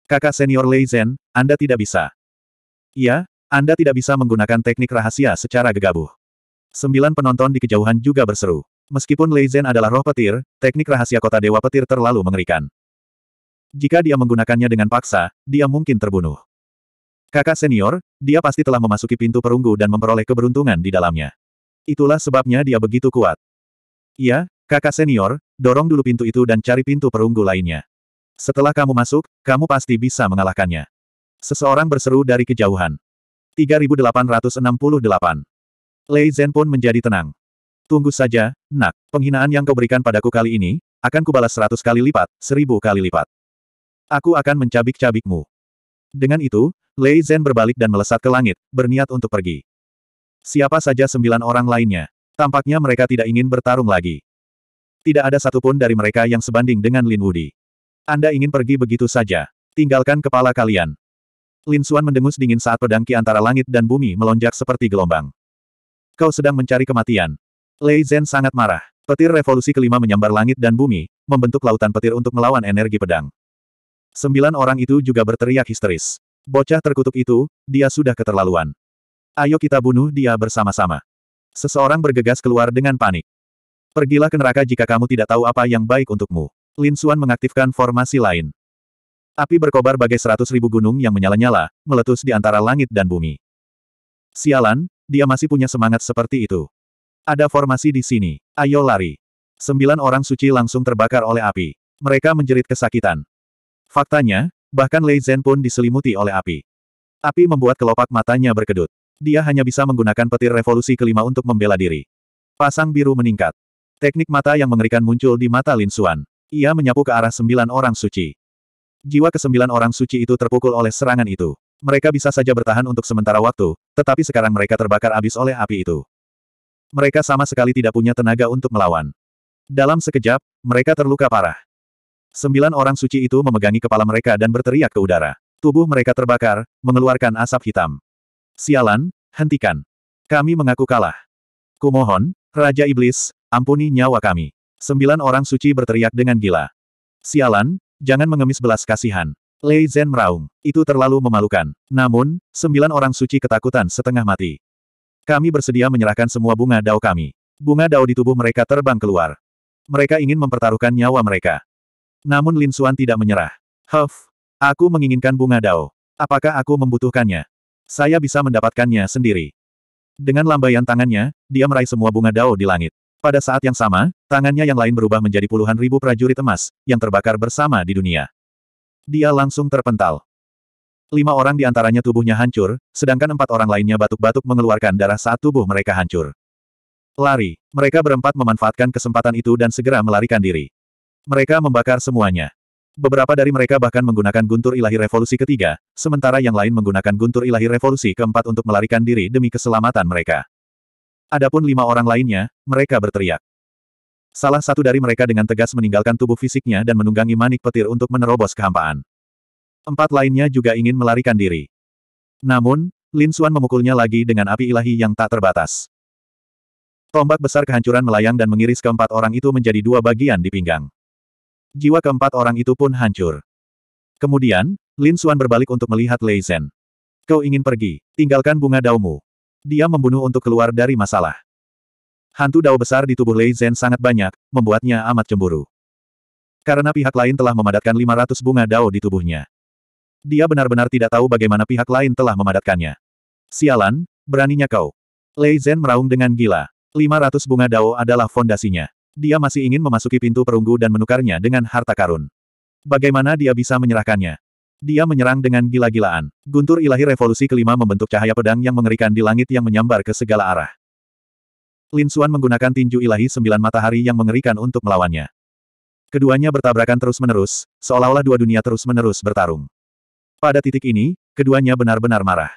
Kakak senior Lei Zhen, Anda tidak bisa. Iya, anda tidak bisa menggunakan teknik rahasia secara gegabah. Sembilan penonton di kejauhan juga berseru. Meskipun Lei Zhen adalah roh petir, teknik rahasia kota dewa petir terlalu mengerikan. Jika dia menggunakannya dengan paksa, dia mungkin terbunuh. Kakak senior, dia pasti telah memasuki pintu perunggu dan memperoleh keberuntungan di dalamnya. Itulah sebabnya dia begitu kuat. Iya, kakak senior, dorong dulu pintu itu dan cari pintu perunggu lainnya. Setelah kamu masuk, kamu pasti bisa mengalahkannya. Seseorang berseru dari kejauhan. 3868. Lei Zhen pun menjadi tenang. Tunggu saja, nak. Penghinaan yang kau berikan padaku kali ini, akan kubalas seratus kali lipat, seribu kali lipat. Aku akan mencabik-cabikmu. Dengan itu, Lei Zhen berbalik dan melesat ke langit, berniat untuk pergi. Siapa saja sembilan orang lainnya. Tampaknya mereka tidak ingin bertarung lagi. Tidak ada satupun dari mereka yang sebanding dengan Lin Wudi. Anda ingin pergi begitu saja. Tinggalkan kepala kalian. Lin Suan mendengus dingin saat pedang ki antara langit dan bumi melonjak seperti gelombang. Kau sedang mencari kematian. Lei Zhen sangat marah. Petir revolusi kelima menyambar langit dan bumi, membentuk lautan petir untuk melawan energi pedang. Sembilan orang itu juga berteriak histeris. Bocah terkutuk itu, dia sudah keterlaluan. Ayo kita bunuh dia bersama-sama. Seseorang bergegas keluar dengan panik. Pergilah ke neraka jika kamu tidak tahu apa yang baik untukmu. Lin Suan mengaktifkan formasi lain. Api berkobar bagai seratus ribu gunung yang menyala-nyala, meletus di antara langit dan bumi. Sialan, dia masih punya semangat seperti itu. Ada formasi di sini. Ayo lari. Sembilan orang suci langsung terbakar oleh api. Mereka menjerit kesakitan. Faktanya, bahkan Lei Zhen pun diselimuti oleh api. Api membuat kelopak matanya berkedut. Dia hanya bisa menggunakan petir revolusi kelima untuk membela diri. Pasang biru meningkat. Teknik mata yang mengerikan muncul di mata Lin Xuan. Ia menyapu ke arah sembilan orang suci. Jiwa kesembilan orang suci itu terpukul oleh serangan itu. Mereka bisa saja bertahan untuk sementara waktu, tetapi sekarang mereka terbakar abis oleh api itu. Mereka sama sekali tidak punya tenaga untuk melawan. Dalam sekejap, mereka terluka parah. Sembilan orang suci itu memegangi kepala mereka dan berteriak ke udara. Tubuh mereka terbakar, mengeluarkan asap hitam. Sialan, hentikan. Kami mengaku kalah. Kumohon, Raja Iblis, ampuni nyawa kami. Sembilan orang suci berteriak dengan gila. Sialan, Jangan mengemis belas kasihan. Lei Zhen meraung. Itu terlalu memalukan. Namun, sembilan orang suci ketakutan setengah mati. Kami bersedia menyerahkan semua bunga dao kami. Bunga dao di tubuh mereka terbang keluar. Mereka ingin mempertaruhkan nyawa mereka. Namun Lin Xuan tidak menyerah. Huff, aku menginginkan bunga dao. Apakah aku membutuhkannya? Saya bisa mendapatkannya sendiri. Dengan lambaian tangannya, dia meraih semua bunga dao di langit. Pada saat yang sama, tangannya yang lain berubah menjadi puluhan ribu prajurit emas, yang terbakar bersama di dunia. Dia langsung terpental. Lima orang di antaranya tubuhnya hancur, sedangkan empat orang lainnya batuk-batuk mengeluarkan darah saat tubuh mereka hancur. Lari. Mereka berempat memanfaatkan kesempatan itu dan segera melarikan diri. Mereka membakar semuanya. Beberapa dari mereka bahkan menggunakan guntur ilahi revolusi ketiga, sementara yang lain menggunakan guntur ilahi revolusi keempat untuk melarikan diri demi keselamatan mereka. Adapun lima orang lainnya, mereka berteriak. Salah satu dari mereka dengan tegas meninggalkan tubuh fisiknya dan menunggangi manik petir untuk menerobos kehampaan. Empat lainnya juga ingin melarikan diri. Namun, Lin Xuan memukulnya lagi dengan api ilahi yang tak terbatas. Tombak besar kehancuran melayang dan mengiris keempat orang itu menjadi dua bagian di pinggang. Jiwa keempat orang itu pun hancur. Kemudian, Lin Xuan berbalik untuk melihat Lei Zhen. Kau ingin pergi, tinggalkan bunga daumu. Dia membunuh untuk keluar dari masalah. Hantu dao besar di tubuh Lei Zhen sangat banyak, membuatnya amat cemburu. Karena pihak lain telah memadatkan 500 bunga dao di tubuhnya. Dia benar-benar tidak tahu bagaimana pihak lain telah memadatkannya. Sialan, beraninya kau. Lei Zhen meraung dengan gila. 500 bunga dao adalah fondasinya. Dia masih ingin memasuki pintu perunggu dan menukarnya dengan harta karun. Bagaimana dia bisa menyerahkannya? Dia menyerang dengan gila-gilaan. Guntur ilahi revolusi kelima membentuk cahaya pedang yang mengerikan di langit yang menyambar ke segala arah. Lin Xuan menggunakan tinju ilahi sembilan matahari yang mengerikan untuk melawannya. Keduanya bertabrakan terus-menerus, seolah-olah dua dunia terus-menerus bertarung. Pada titik ini, keduanya benar-benar marah.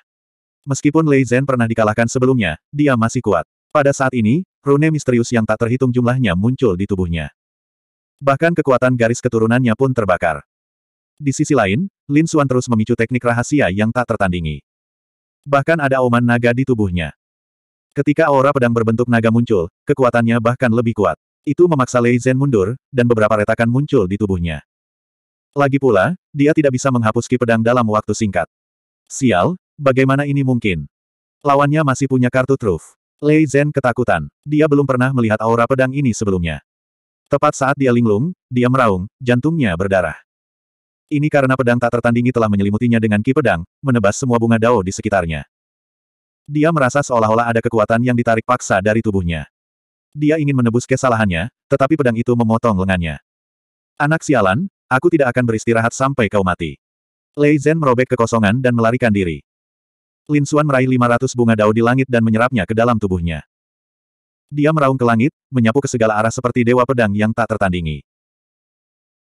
Meskipun Lei Zhen pernah dikalahkan sebelumnya, dia masih kuat. Pada saat ini, rune misterius yang tak terhitung jumlahnya muncul di tubuhnya. Bahkan kekuatan garis keturunannya pun terbakar. Di sisi lain, Lin Suan terus memicu teknik rahasia yang tak tertandingi. Bahkan ada auman naga di tubuhnya. Ketika aura pedang berbentuk naga muncul, kekuatannya bahkan lebih kuat. Itu memaksa Lei Zhen mundur, dan beberapa retakan muncul di tubuhnya. Lagi pula, dia tidak bisa menghapus ki pedang dalam waktu singkat. Sial, bagaimana ini mungkin? Lawannya masih punya kartu truf. Lei Zhen ketakutan. Dia belum pernah melihat aura pedang ini sebelumnya. Tepat saat dia linglung, dia meraung, jantungnya berdarah. Ini karena pedang tak tertandingi telah menyelimutinya dengan ki pedang, menebas semua bunga dao di sekitarnya. Dia merasa seolah-olah ada kekuatan yang ditarik paksa dari tubuhnya. Dia ingin menebus kesalahannya, tetapi pedang itu memotong lengannya. Anak sialan, aku tidak akan beristirahat sampai kau mati. Lei Zhen merobek kekosongan dan melarikan diri. Lin Xuan meraih 500 bunga dao di langit dan menyerapnya ke dalam tubuhnya. Dia meraung ke langit, menyapu ke segala arah seperti dewa pedang yang tak tertandingi.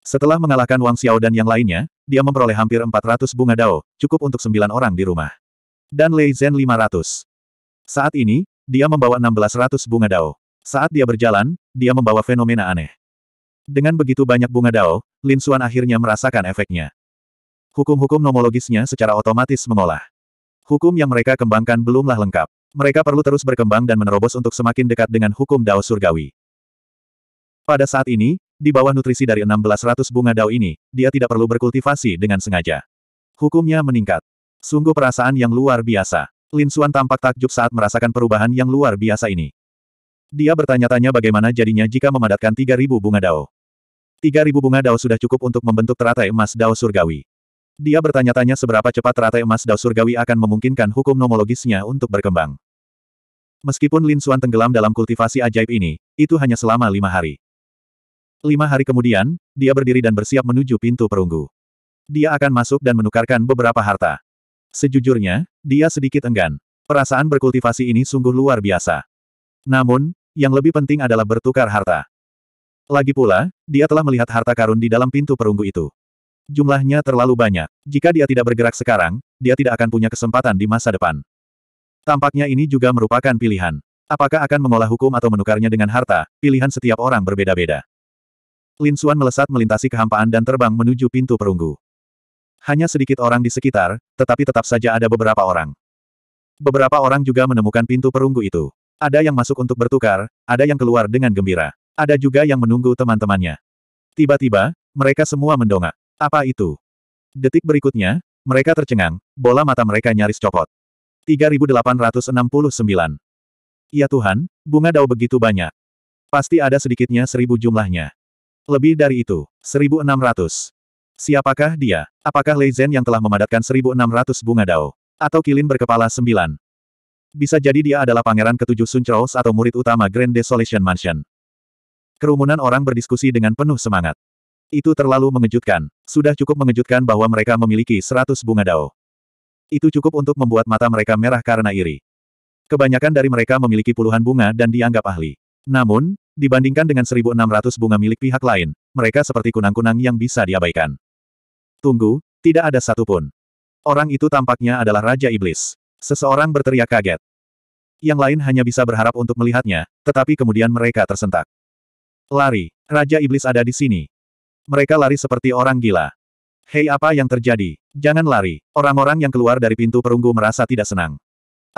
Setelah mengalahkan Wang Xiao dan yang lainnya, dia memperoleh hampir 400 bunga dao, cukup untuk 9 orang di rumah. Dan Lei Zhen 500. Saat ini, dia membawa 1600 bunga dao. Saat dia berjalan, dia membawa fenomena aneh. Dengan begitu banyak bunga dao, Lin Xuan akhirnya merasakan efeknya. Hukum-hukum nomologisnya secara otomatis mengolah. Hukum yang mereka kembangkan belumlah lengkap. Mereka perlu terus berkembang dan menerobos untuk semakin dekat dengan hukum dao surgawi. Pada saat ini, di bawah nutrisi dari 1600 bunga dao ini, dia tidak perlu berkultivasi dengan sengaja. Hukumnya meningkat. Sungguh perasaan yang luar biasa. Lin Xuan tampak takjub saat merasakan perubahan yang luar biasa ini. Dia bertanya-tanya bagaimana jadinya jika memadatkan 3000 bunga dao. 3000 bunga dao sudah cukup untuk membentuk teratai emas dao surgawi. Dia bertanya-tanya seberapa cepat teratai emas dao surgawi akan memungkinkan hukum nomologisnya untuk berkembang. Meskipun Lin Xuan tenggelam dalam kultivasi ajaib ini, itu hanya selama lima hari. Lima hari kemudian, dia berdiri dan bersiap menuju pintu perunggu. Dia akan masuk dan menukarkan beberapa harta. Sejujurnya, dia sedikit enggan. Perasaan berkultivasi ini sungguh luar biasa. Namun, yang lebih penting adalah bertukar harta. Lagi pula, dia telah melihat harta karun di dalam pintu perunggu itu. Jumlahnya terlalu banyak. Jika dia tidak bergerak sekarang, dia tidak akan punya kesempatan di masa depan. Tampaknya ini juga merupakan pilihan. Apakah akan mengolah hukum atau menukarnya dengan harta, pilihan setiap orang berbeda-beda. Lin Xuan melesat melintasi kehampaan dan terbang menuju pintu perunggu. Hanya sedikit orang di sekitar, tetapi tetap saja ada beberapa orang. Beberapa orang juga menemukan pintu perunggu itu. Ada yang masuk untuk bertukar, ada yang keluar dengan gembira. Ada juga yang menunggu teman-temannya. Tiba-tiba, mereka semua mendongak. Apa itu? Detik berikutnya, mereka tercengang, bola mata mereka nyaris copot. 3869. Ya Tuhan, bunga dao begitu banyak. Pasti ada sedikitnya seribu jumlahnya. Lebih dari itu, 1600. Siapakah dia? Apakah Lei Zhen yang telah memadatkan 1600 bunga dao? Atau kilin berkepala sembilan? Bisa jadi dia adalah pangeran ketujuh Sun Chaos atau murid utama Grand Desolation Mansion. Kerumunan orang berdiskusi dengan penuh semangat. Itu terlalu mengejutkan. Sudah cukup mengejutkan bahwa mereka memiliki 100 bunga dao. Itu cukup untuk membuat mata mereka merah karena iri. Kebanyakan dari mereka memiliki puluhan bunga dan dianggap ahli. Namun, Dibandingkan dengan 1.600 bunga milik pihak lain, mereka seperti kunang-kunang yang bisa diabaikan. Tunggu, tidak ada satupun. Orang itu tampaknya adalah Raja Iblis. Seseorang berteriak kaget. Yang lain hanya bisa berharap untuk melihatnya, tetapi kemudian mereka tersentak. Lari, Raja Iblis ada di sini. Mereka lari seperti orang gila. Hei apa yang terjadi? Jangan lari. Orang-orang yang keluar dari pintu perunggu merasa tidak senang.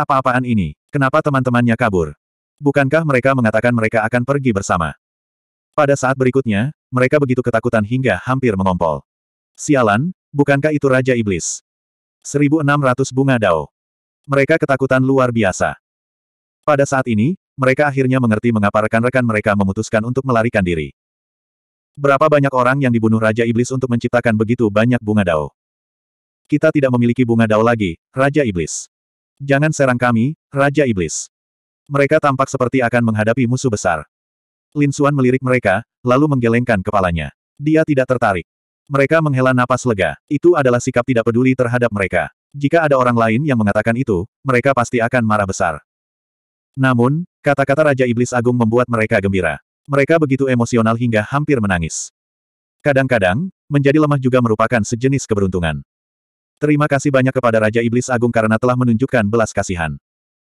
Apa-apaan ini? Kenapa teman-temannya kabur? Bukankah mereka mengatakan mereka akan pergi bersama? Pada saat berikutnya, mereka begitu ketakutan hingga hampir mengompol. Sialan, bukankah itu Raja Iblis? 1600 bunga dao. Mereka ketakutan luar biasa. Pada saat ini, mereka akhirnya mengerti mengapa rekan-rekan mereka memutuskan untuk melarikan diri. Berapa banyak orang yang dibunuh Raja Iblis untuk menciptakan begitu banyak bunga dao? Kita tidak memiliki bunga dao lagi, Raja Iblis. Jangan serang kami, Raja Iblis. Mereka tampak seperti akan menghadapi musuh besar. Lin Suan melirik mereka, lalu menggelengkan kepalanya. Dia tidak tertarik. Mereka menghela napas lega. Itu adalah sikap tidak peduli terhadap mereka. Jika ada orang lain yang mengatakan itu, mereka pasti akan marah besar. Namun, kata-kata Raja Iblis Agung membuat mereka gembira. Mereka begitu emosional hingga hampir menangis. Kadang-kadang, menjadi lemah juga merupakan sejenis keberuntungan. Terima kasih banyak kepada Raja Iblis Agung karena telah menunjukkan belas kasihan.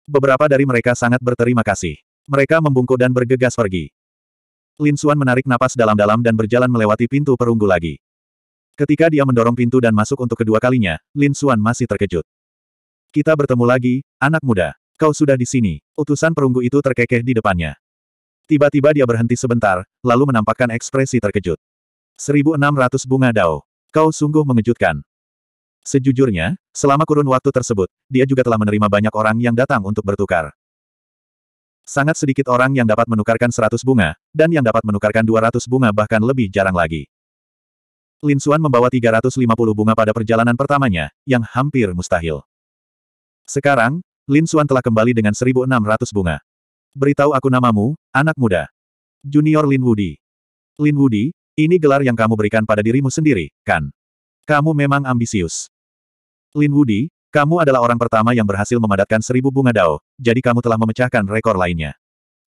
Beberapa dari mereka sangat berterima kasih. Mereka membungkuk dan bergegas pergi. Lin Xuan menarik napas dalam-dalam dan berjalan melewati pintu perunggu lagi. Ketika dia mendorong pintu dan masuk untuk kedua kalinya, Lin Xuan masih terkejut. Kita bertemu lagi, anak muda. Kau sudah di sini. Utusan perunggu itu terkekeh di depannya. Tiba-tiba dia berhenti sebentar, lalu menampakkan ekspresi terkejut. 1600 bunga dao. Kau sungguh mengejutkan. Sejujurnya, selama kurun waktu tersebut, dia juga telah menerima banyak orang yang datang untuk bertukar. Sangat sedikit orang yang dapat menukarkan 100 bunga, dan yang dapat menukarkan 200 bunga bahkan lebih jarang lagi. Lin Xuan membawa 350 bunga pada perjalanan pertamanya, yang hampir mustahil. Sekarang, Lin Xuan telah kembali dengan 1.600 bunga. Beritahu aku namamu, anak muda. Junior Lin Wudi. Lin Wudi, ini gelar yang kamu berikan pada dirimu sendiri, kan? Kamu memang ambisius. Lin Wudi, kamu adalah orang pertama yang berhasil memadatkan seribu bunga dao, jadi kamu telah memecahkan rekor lainnya.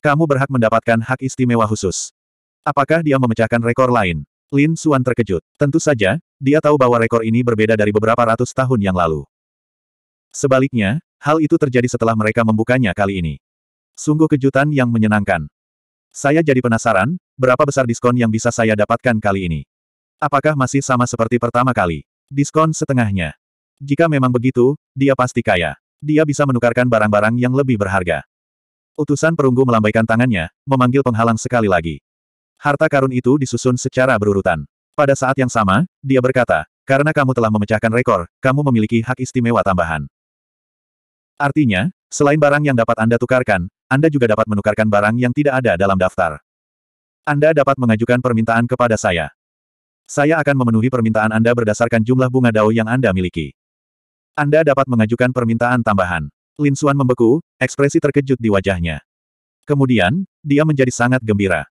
Kamu berhak mendapatkan hak istimewa khusus. Apakah dia memecahkan rekor lain? Lin Suan terkejut. Tentu saja, dia tahu bahwa rekor ini berbeda dari beberapa ratus tahun yang lalu. Sebaliknya, hal itu terjadi setelah mereka membukanya kali ini. Sungguh kejutan yang menyenangkan. Saya jadi penasaran, berapa besar diskon yang bisa saya dapatkan kali ini? Apakah masih sama seperti pertama kali? Diskon setengahnya. Jika memang begitu, dia pasti kaya. Dia bisa menukarkan barang-barang yang lebih berharga. Utusan perunggu melambaikan tangannya, memanggil penghalang sekali lagi. Harta karun itu disusun secara berurutan. Pada saat yang sama, dia berkata, karena kamu telah memecahkan rekor, kamu memiliki hak istimewa tambahan. Artinya, selain barang yang dapat Anda tukarkan, Anda juga dapat menukarkan barang yang tidak ada dalam daftar. Anda dapat mengajukan permintaan kepada saya. Saya akan memenuhi permintaan Anda berdasarkan jumlah bunga dao yang Anda miliki. Anda dapat mengajukan permintaan tambahan. Lin Xuan membeku, ekspresi terkejut di wajahnya. Kemudian, dia menjadi sangat gembira.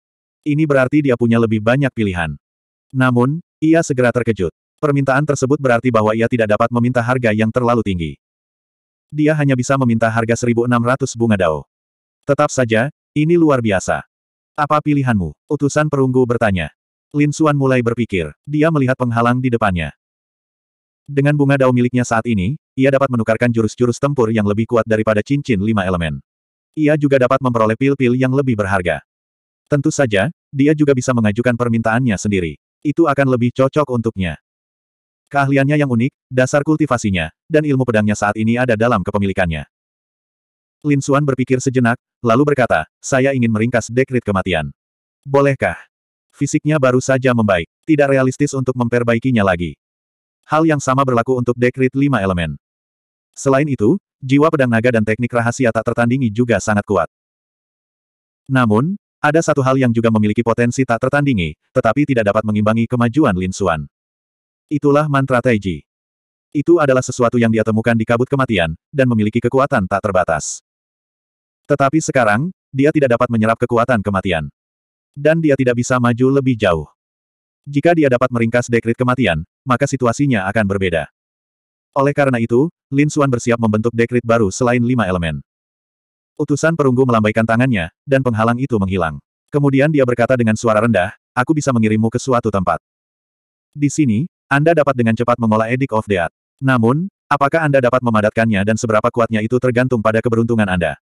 Ini berarti dia punya lebih banyak pilihan. Namun, ia segera terkejut. Permintaan tersebut berarti bahwa ia tidak dapat meminta harga yang terlalu tinggi. Dia hanya bisa meminta harga 1.600 bunga dao. Tetap saja, ini luar biasa. Apa pilihanmu? Utusan perunggu bertanya. Lin Xuan mulai berpikir. Dia melihat penghalang di depannya. Dengan bunga dao miliknya saat ini, ia dapat menukarkan jurus-jurus tempur yang lebih kuat daripada cincin lima elemen. Ia juga dapat memperoleh pil-pil yang lebih berharga. Tentu saja, dia juga bisa mengajukan permintaannya sendiri. Itu akan lebih cocok untuknya. Keahliannya yang unik, dasar kultivasinya, dan ilmu pedangnya saat ini ada dalam kepemilikannya. Lin Xuan berpikir sejenak, lalu berkata, saya ingin meringkas dekrit kematian. Bolehkah? Fisiknya baru saja membaik, tidak realistis untuk memperbaikinya lagi. Hal yang sama berlaku untuk dekrit lima elemen. Selain itu, jiwa pedang naga dan teknik rahasia tak tertandingi juga sangat kuat. Namun, ada satu hal yang juga memiliki potensi tak tertandingi, tetapi tidak dapat mengimbangi kemajuan Lin Xuan. Itulah mantra Taiji. Itu adalah sesuatu yang dia temukan di kabut kematian, dan memiliki kekuatan tak terbatas. Tetapi sekarang, dia tidak dapat menyerap kekuatan kematian. Dan dia tidak bisa maju lebih jauh. Jika dia dapat meringkas dekrit kematian, maka situasinya akan berbeda. Oleh karena itu, Lin Suan bersiap membentuk dekrit baru selain lima elemen. Utusan perunggu melambaikan tangannya, dan penghalang itu menghilang. Kemudian dia berkata dengan suara rendah, aku bisa mengirimmu ke suatu tempat. Di sini, Anda dapat dengan cepat mengolah Edik of Death. Namun, apakah Anda dapat memadatkannya dan seberapa kuatnya itu tergantung pada keberuntungan Anda.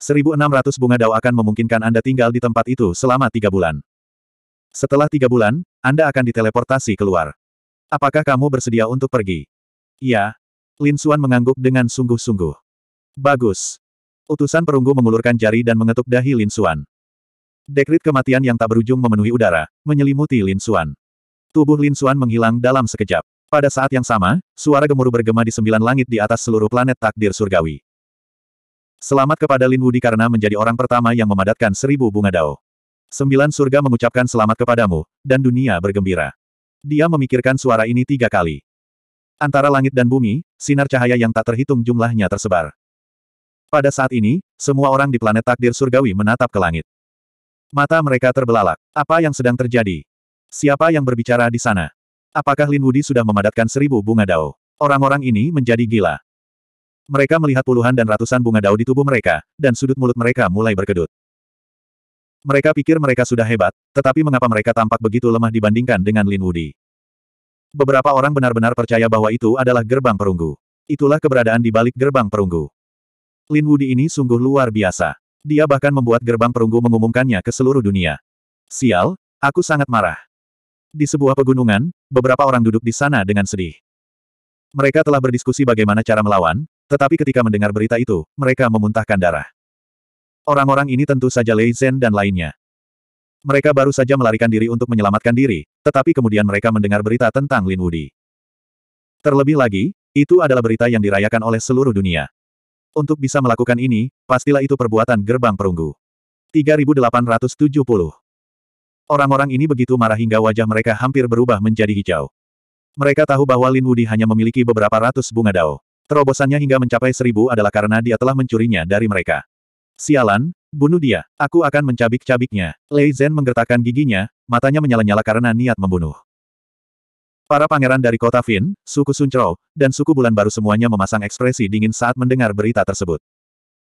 1600 bunga dao akan memungkinkan Anda tinggal di tempat itu selama tiga bulan. Setelah tiga bulan, Anda akan diteleportasi keluar. Apakah kamu bersedia untuk pergi? Ya. Lin Xuan mengangguk dengan sungguh-sungguh. Bagus. Utusan perunggu mengulurkan jari dan mengetuk dahi Lin Xuan. Dekrit kematian yang tak berujung memenuhi udara, menyelimuti Lin Xuan. Tubuh Lin Xuan menghilang dalam sekejap. Pada saat yang sama, suara gemuruh bergema di sembilan langit di atas seluruh planet takdir surgawi. Selamat kepada Lin Wudi karena menjadi orang pertama yang memadatkan seribu bunga dao. Sembilan surga mengucapkan selamat kepadamu, dan dunia bergembira. Dia memikirkan suara ini tiga kali. Antara langit dan bumi, sinar cahaya yang tak terhitung jumlahnya tersebar. Pada saat ini, semua orang di planet takdir surgawi menatap ke langit. Mata mereka terbelalak. Apa yang sedang terjadi? Siapa yang berbicara di sana? Apakah Lin Wudi sudah memadatkan seribu bunga dao? Orang-orang ini menjadi gila. Mereka melihat puluhan dan ratusan bunga dao di tubuh mereka, dan sudut mulut mereka mulai berkedut. Mereka pikir mereka sudah hebat, tetapi mengapa mereka tampak begitu lemah dibandingkan dengan Lin Wudi? Beberapa orang benar-benar percaya bahwa itu adalah gerbang perunggu. Itulah keberadaan di balik gerbang perunggu. Lin Wudi ini sungguh luar biasa. Dia bahkan membuat gerbang perunggu mengumumkannya ke seluruh dunia. Sial, aku sangat marah. Di sebuah pegunungan, beberapa orang duduk di sana dengan sedih. Mereka telah berdiskusi bagaimana cara melawan, tetapi ketika mendengar berita itu, mereka memuntahkan darah. Orang-orang ini tentu saja Lei Zhen dan lainnya. Mereka baru saja melarikan diri untuk menyelamatkan diri, tetapi kemudian mereka mendengar berita tentang Lin Wudi. Terlebih lagi, itu adalah berita yang dirayakan oleh seluruh dunia. Untuk bisa melakukan ini, pastilah itu perbuatan gerbang perunggu. 3870 Orang-orang ini begitu marah hingga wajah mereka hampir berubah menjadi hijau. Mereka tahu bahwa Lin Wudi hanya memiliki beberapa ratus bunga dao. Terobosannya hingga mencapai seribu adalah karena dia telah mencurinya dari mereka. Sialan, bunuh dia. Aku akan mencabik-cabiknya. Lei Zhen menggertakkan giginya, matanya menyala-nyala karena niat membunuh. Para pangeran dari kota Fin, suku Suncrow, dan suku Bulan Baru semuanya memasang ekspresi dingin saat mendengar berita tersebut.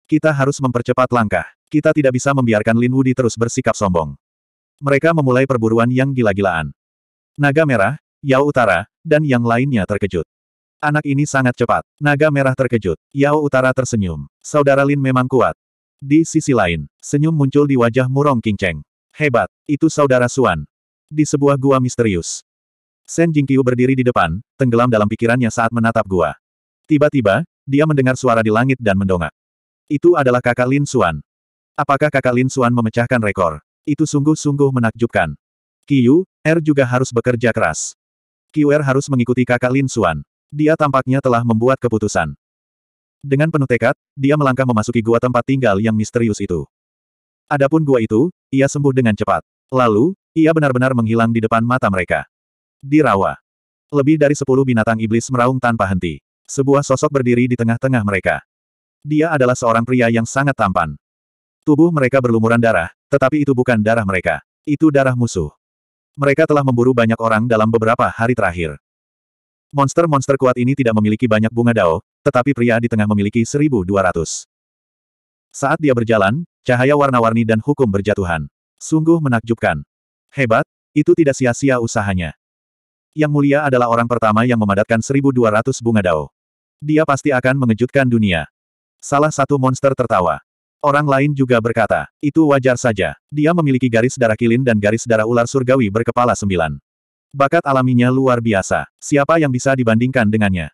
Kita harus mempercepat langkah. Kita tidak bisa membiarkan Lin Wudi terus bersikap sombong. Mereka memulai perburuan yang gila-gilaan. Naga Merah, Yao Utara, dan yang lainnya terkejut. Anak ini sangat cepat. Naga Merah terkejut. Yao Utara tersenyum. Saudara Lin memang kuat. Di sisi lain, senyum muncul di wajah Murong Kingcheng. Hebat, itu saudara Suan. Di sebuah gua misterius. Shen Jingqiu berdiri di depan, tenggelam dalam pikirannya saat menatap gua. Tiba-tiba, dia mendengar suara di langit dan mendongak. Itu adalah kakak Lin Suan. Apakah kakak Lin Suan memecahkan rekor? Itu sungguh-sungguh menakjubkan. Qiu, R er juga harus bekerja keras. Qiu R er harus mengikuti kakak Lin Suan. Dia tampaknya telah membuat keputusan. Dengan penuh tekad, dia melangkah memasuki gua tempat tinggal yang misterius itu. Adapun gua itu, ia sembuh dengan cepat. Lalu, ia benar-benar menghilang di depan mata mereka. Di rawa. Lebih dari sepuluh binatang iblis meraung tanpa henti. Sebuah sosok berdiri di tengah-tengah mereka. Dia adalah seorang pria yang sangat tampan. Tubuh mereka berlumuran darah, tetapi itu bukan darah mereka. Itu darah musuh. Mereka telah memburu banyak orang dalam beberapa hari terakhir. Monster-monster kuat ini tidak memiliki banyak bunga dao, tetapi pria di tengah memiliki 1200. Saat dia berjalan, cahaya warna-warni dan hukum berjatuhan. Sungguh menakjubkan. Hebat, itu tidak sia-sia usahanya. Yang mulia adalah orang pertama yang memadatkan 1200 bunga dao. Dia pasti akan mengejutkan dunia. Salah satu monster tertawa. Orang lain juga berkata, itu wajar saja. Dia memiliki garis darah kilin dan garis darah ular surgawi berkepala sembilan. Bakat alaminya luar biasa. Siapa yang bisa dibandingkan dengannya?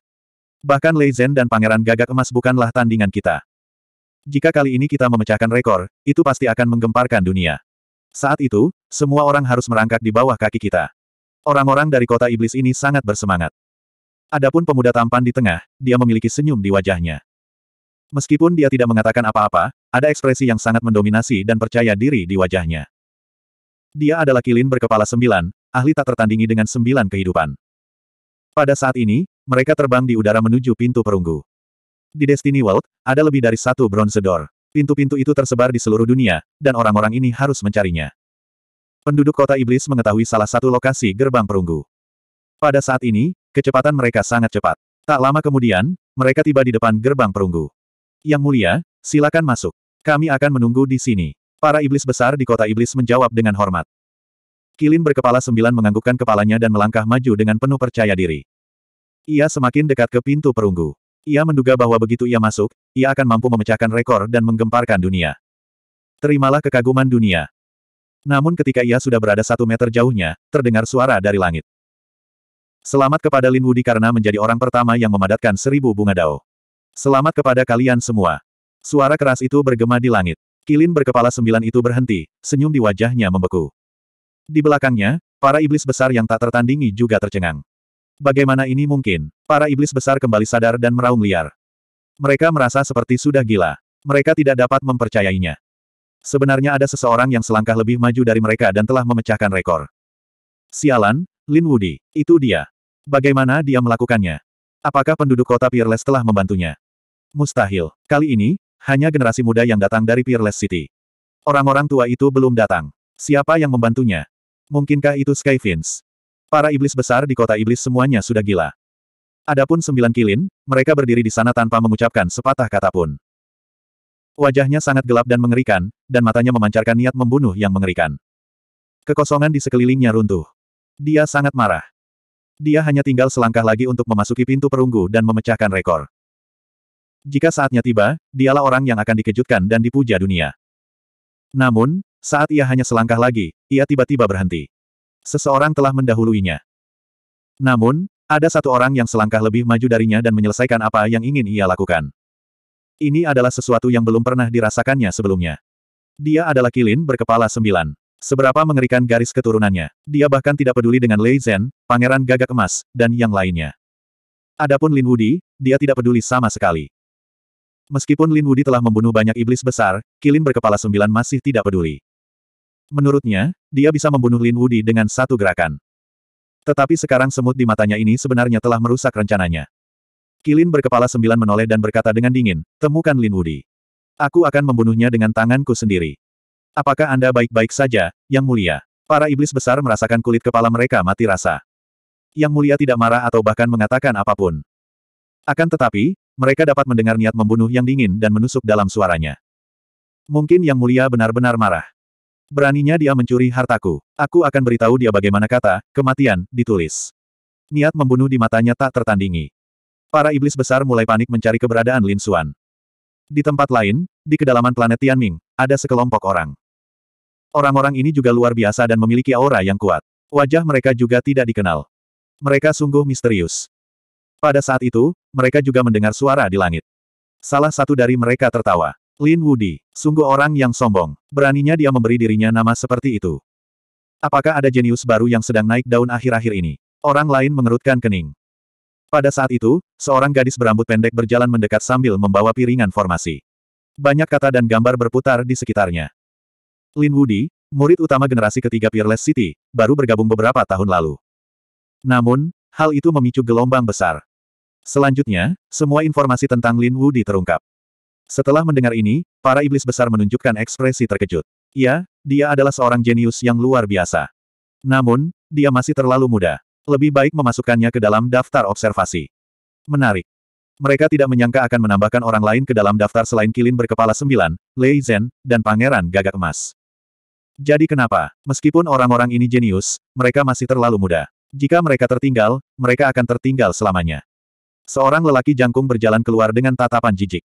Bahkan Lei Zhen dan Pangeran Gagak Emas bukanlah tandingan kita. Jika kali ini kita memecahkan rekor, itu pasti akan menggemparkan dunia. Saat itu, semua orang harus merangkak di bawah kaki kita. Orang-orang dari kota iblis ini sangat bersemangat. Adapun pemuda tampan di tengah, dia memiliki senyum di wajahnya. Meskipun dia tidak mengatakan apa-apa, ada ekspresi yang sangat mendominasi dan percaya diri di wajahnya. Dia adalah kilin berkepala sembilan, ahli tak tertandingi dengan sembilan kehidupan. Pada saat ini, mereka terbang di udara menuju pintu perunggu. Di Destiny World, ada lebih dari satu bronze door. Pintu-pintu itu tersebar di seluruh dunia, dan orang-orang ini harus mencarinya. Penduduk kota iblis mengetahui salah satu lokasi gerbang perunggu. Pada saat ini, kecepatan mereka sangat cepat. Tak lama kemudian, mereka tiba di depan gerbang perunggu. Yang mulia, silakan masuk. Kami akan menunggu di sini. Para iblis besar di kota iblis menjawab dengan hormat. Kilin berkepala sembilan menganggukkan kepalanya dan melangkah maju dengan penuh percaya diri. Ia semakin dekat ke pintu perunggu. Ia menduga bahwa begitu ia masuk, ia akan mampu memecahkan rekor dan menggemparkan dunia. Terimalah kekaguman dunia. Namun ketika ia sudah berada satu meter jauhnya, terdengar suara dari langit. Selamat kepada Lin Wudi karena menjadi orang pertama yang memadatkan seribu bunga dao. Selamat kepada kalian semua. Suara keras itu bergema di langit. Kilin berkepala sembilan itu berhenti, senyum di wajahnya membeku. Di belakangnya, para iblis besar yang tak tertandingi juga tercengang. Bagaimana ini mungkin? Para iblis besar kembali sadar dan meraung liar. Mereka merasa seperti sudah gila. Mereka tidak dapat mempercayainya. Sebenarnya ada seseorang yang selangkah lebih maju dari mereka dan telah memecahkan rekor. Sialan, Lin Woody, itu dia. Bagaimana dia melakukannya? Apakah penduduk kota Peerless telah membantunya? Mustahil. Kali ini, hanya generasi muda yang datang dari Peerless City. Orang-orang tua itu belum datang. Siapa yang membantunya? Mungkinkah itu Skyfins? Para iblis besar di kota iblis semuanya sudah gila. Adapun sembilan kilin, mereka berdiri di sana tanpa mengucapkan sepatah kata pun. Wajahnya sangat gelap dan mengerikan, dan matanya memancarkan niat membunuh yang mengerikan. Kekosongan di sekelilingnya runtuh. Dia sangat marah. Dia hanya tinggal selangkah lagi untuk memasuki pintu perunggu dan memecahkan rekor. Jika saatnya tiba, dialah orang yang akan dikejutkan dan dipuja dunia. Namun, saat ia hanya selangkah lagi, ia tiba-tiba berhenti. Seseorang telah mendahuluinya. Namun, ada satu orang yang selangkah lebih maju darinya dan menyelesaikan apa yang ingin ia lakukan. Ini adalah sesuatu yang belum pernah dirasakannya sebelumnya. Dia adalah Kilin berkepala sembilan. Seberapa mengerikan garis keturunannya. Dia bahkan tidak peduli dengan Lei Zhen, pangeran gagak emas, dan yang lainnya. Adapun Lin Wudi, dia tidak peduli sama sekali. Meskipun Lin Wudi telah membunuh banyak iblis besar, Kilin berkepala sembilan masih tidak peduli. Menurutnya, dia bisa membunuh Lin Wudi dengan satu gerakan. Tetapi sekarang semut di matanya ini sebenarnya telah merusak rencananya. Kilin berkepala sembilan menoleh dan berkata dengan dingin, temukan Lin Wudi. Aku akan membunuhnya dengan tanganku sendiri. Apakah Anda baik-baik saja, Yang Mulia? Para iblis besar merasakan kulit kepala mereka mati rasa. Yang Mulia tidak marah atau bahkan mengatakan apapun. Akan tetapi, mereka dapat mendengar niat membunuh yang dingin dan menusuk dalam suaranya. Mungkin Yang Mulia benar-benar marah. Beraninya dia mencuri hartaku. Aku akan beritahu dia bagaimana kata, kematian, ditulis. Niat membunuh di matanya tak tertandingi. Para iblis besar mulai panik mencari keberadaan Lin Xuan. Di tempat lain, di kedalaman planet Tianming, ada sekelompok orang. Orang-orang ini juga luar biasa dan memiliki aura yang kuat. Wajah mereka juga tidak dikenal. Mereka sungguh misterius. Pada saat itu, mereka juga mendengar suara di langit. Salah satu dari mereka tertawa. Lin Wudi, sungguh orang yang sombong, beraninya dia memberi dirinya nama seperti itu. Apakah ada jenius baru yang sedang naik daun akhir-akhir ini? Orang lain mengerutkan kening. Pada saat itu, seorang gadis berambut pendek berjalan mendekat sambil membawa piringan formasi. Banyak kata dan gambar berputar di sekitarnya. Lin Wudi, murid utama generasi ketiga Peerless City, baru bergabung beberapa tahun lalu. Namun, hal itu memicu gelombang besar. Selanjutnya, semua informasi tentang Lin Wudi terungkap. Setelah mendengar ini, para iblis besar menunjukkan ekspresi terkejut. Ya, dia adalah seorang jenius yang luar biasa. Namun, dia masih terlalu muda. Lebih baik memasukkannya ke dalam daftar observasi. Menarik. Mereka tidak menyangka akan menambahkan orang lain ke dalam daftar selain Kilin berkepala sembilan, Lei Zhen, dan Pangeran Gagak Emas. Jadi kenapa, meskipun orang-orang ini jenius, mereka masih terlalu muda. Jika mereka tertinggal, mereka akan tertinggal selamanya. Seorang lelaki jangkung berjalan keluar dengan tatapan jijik.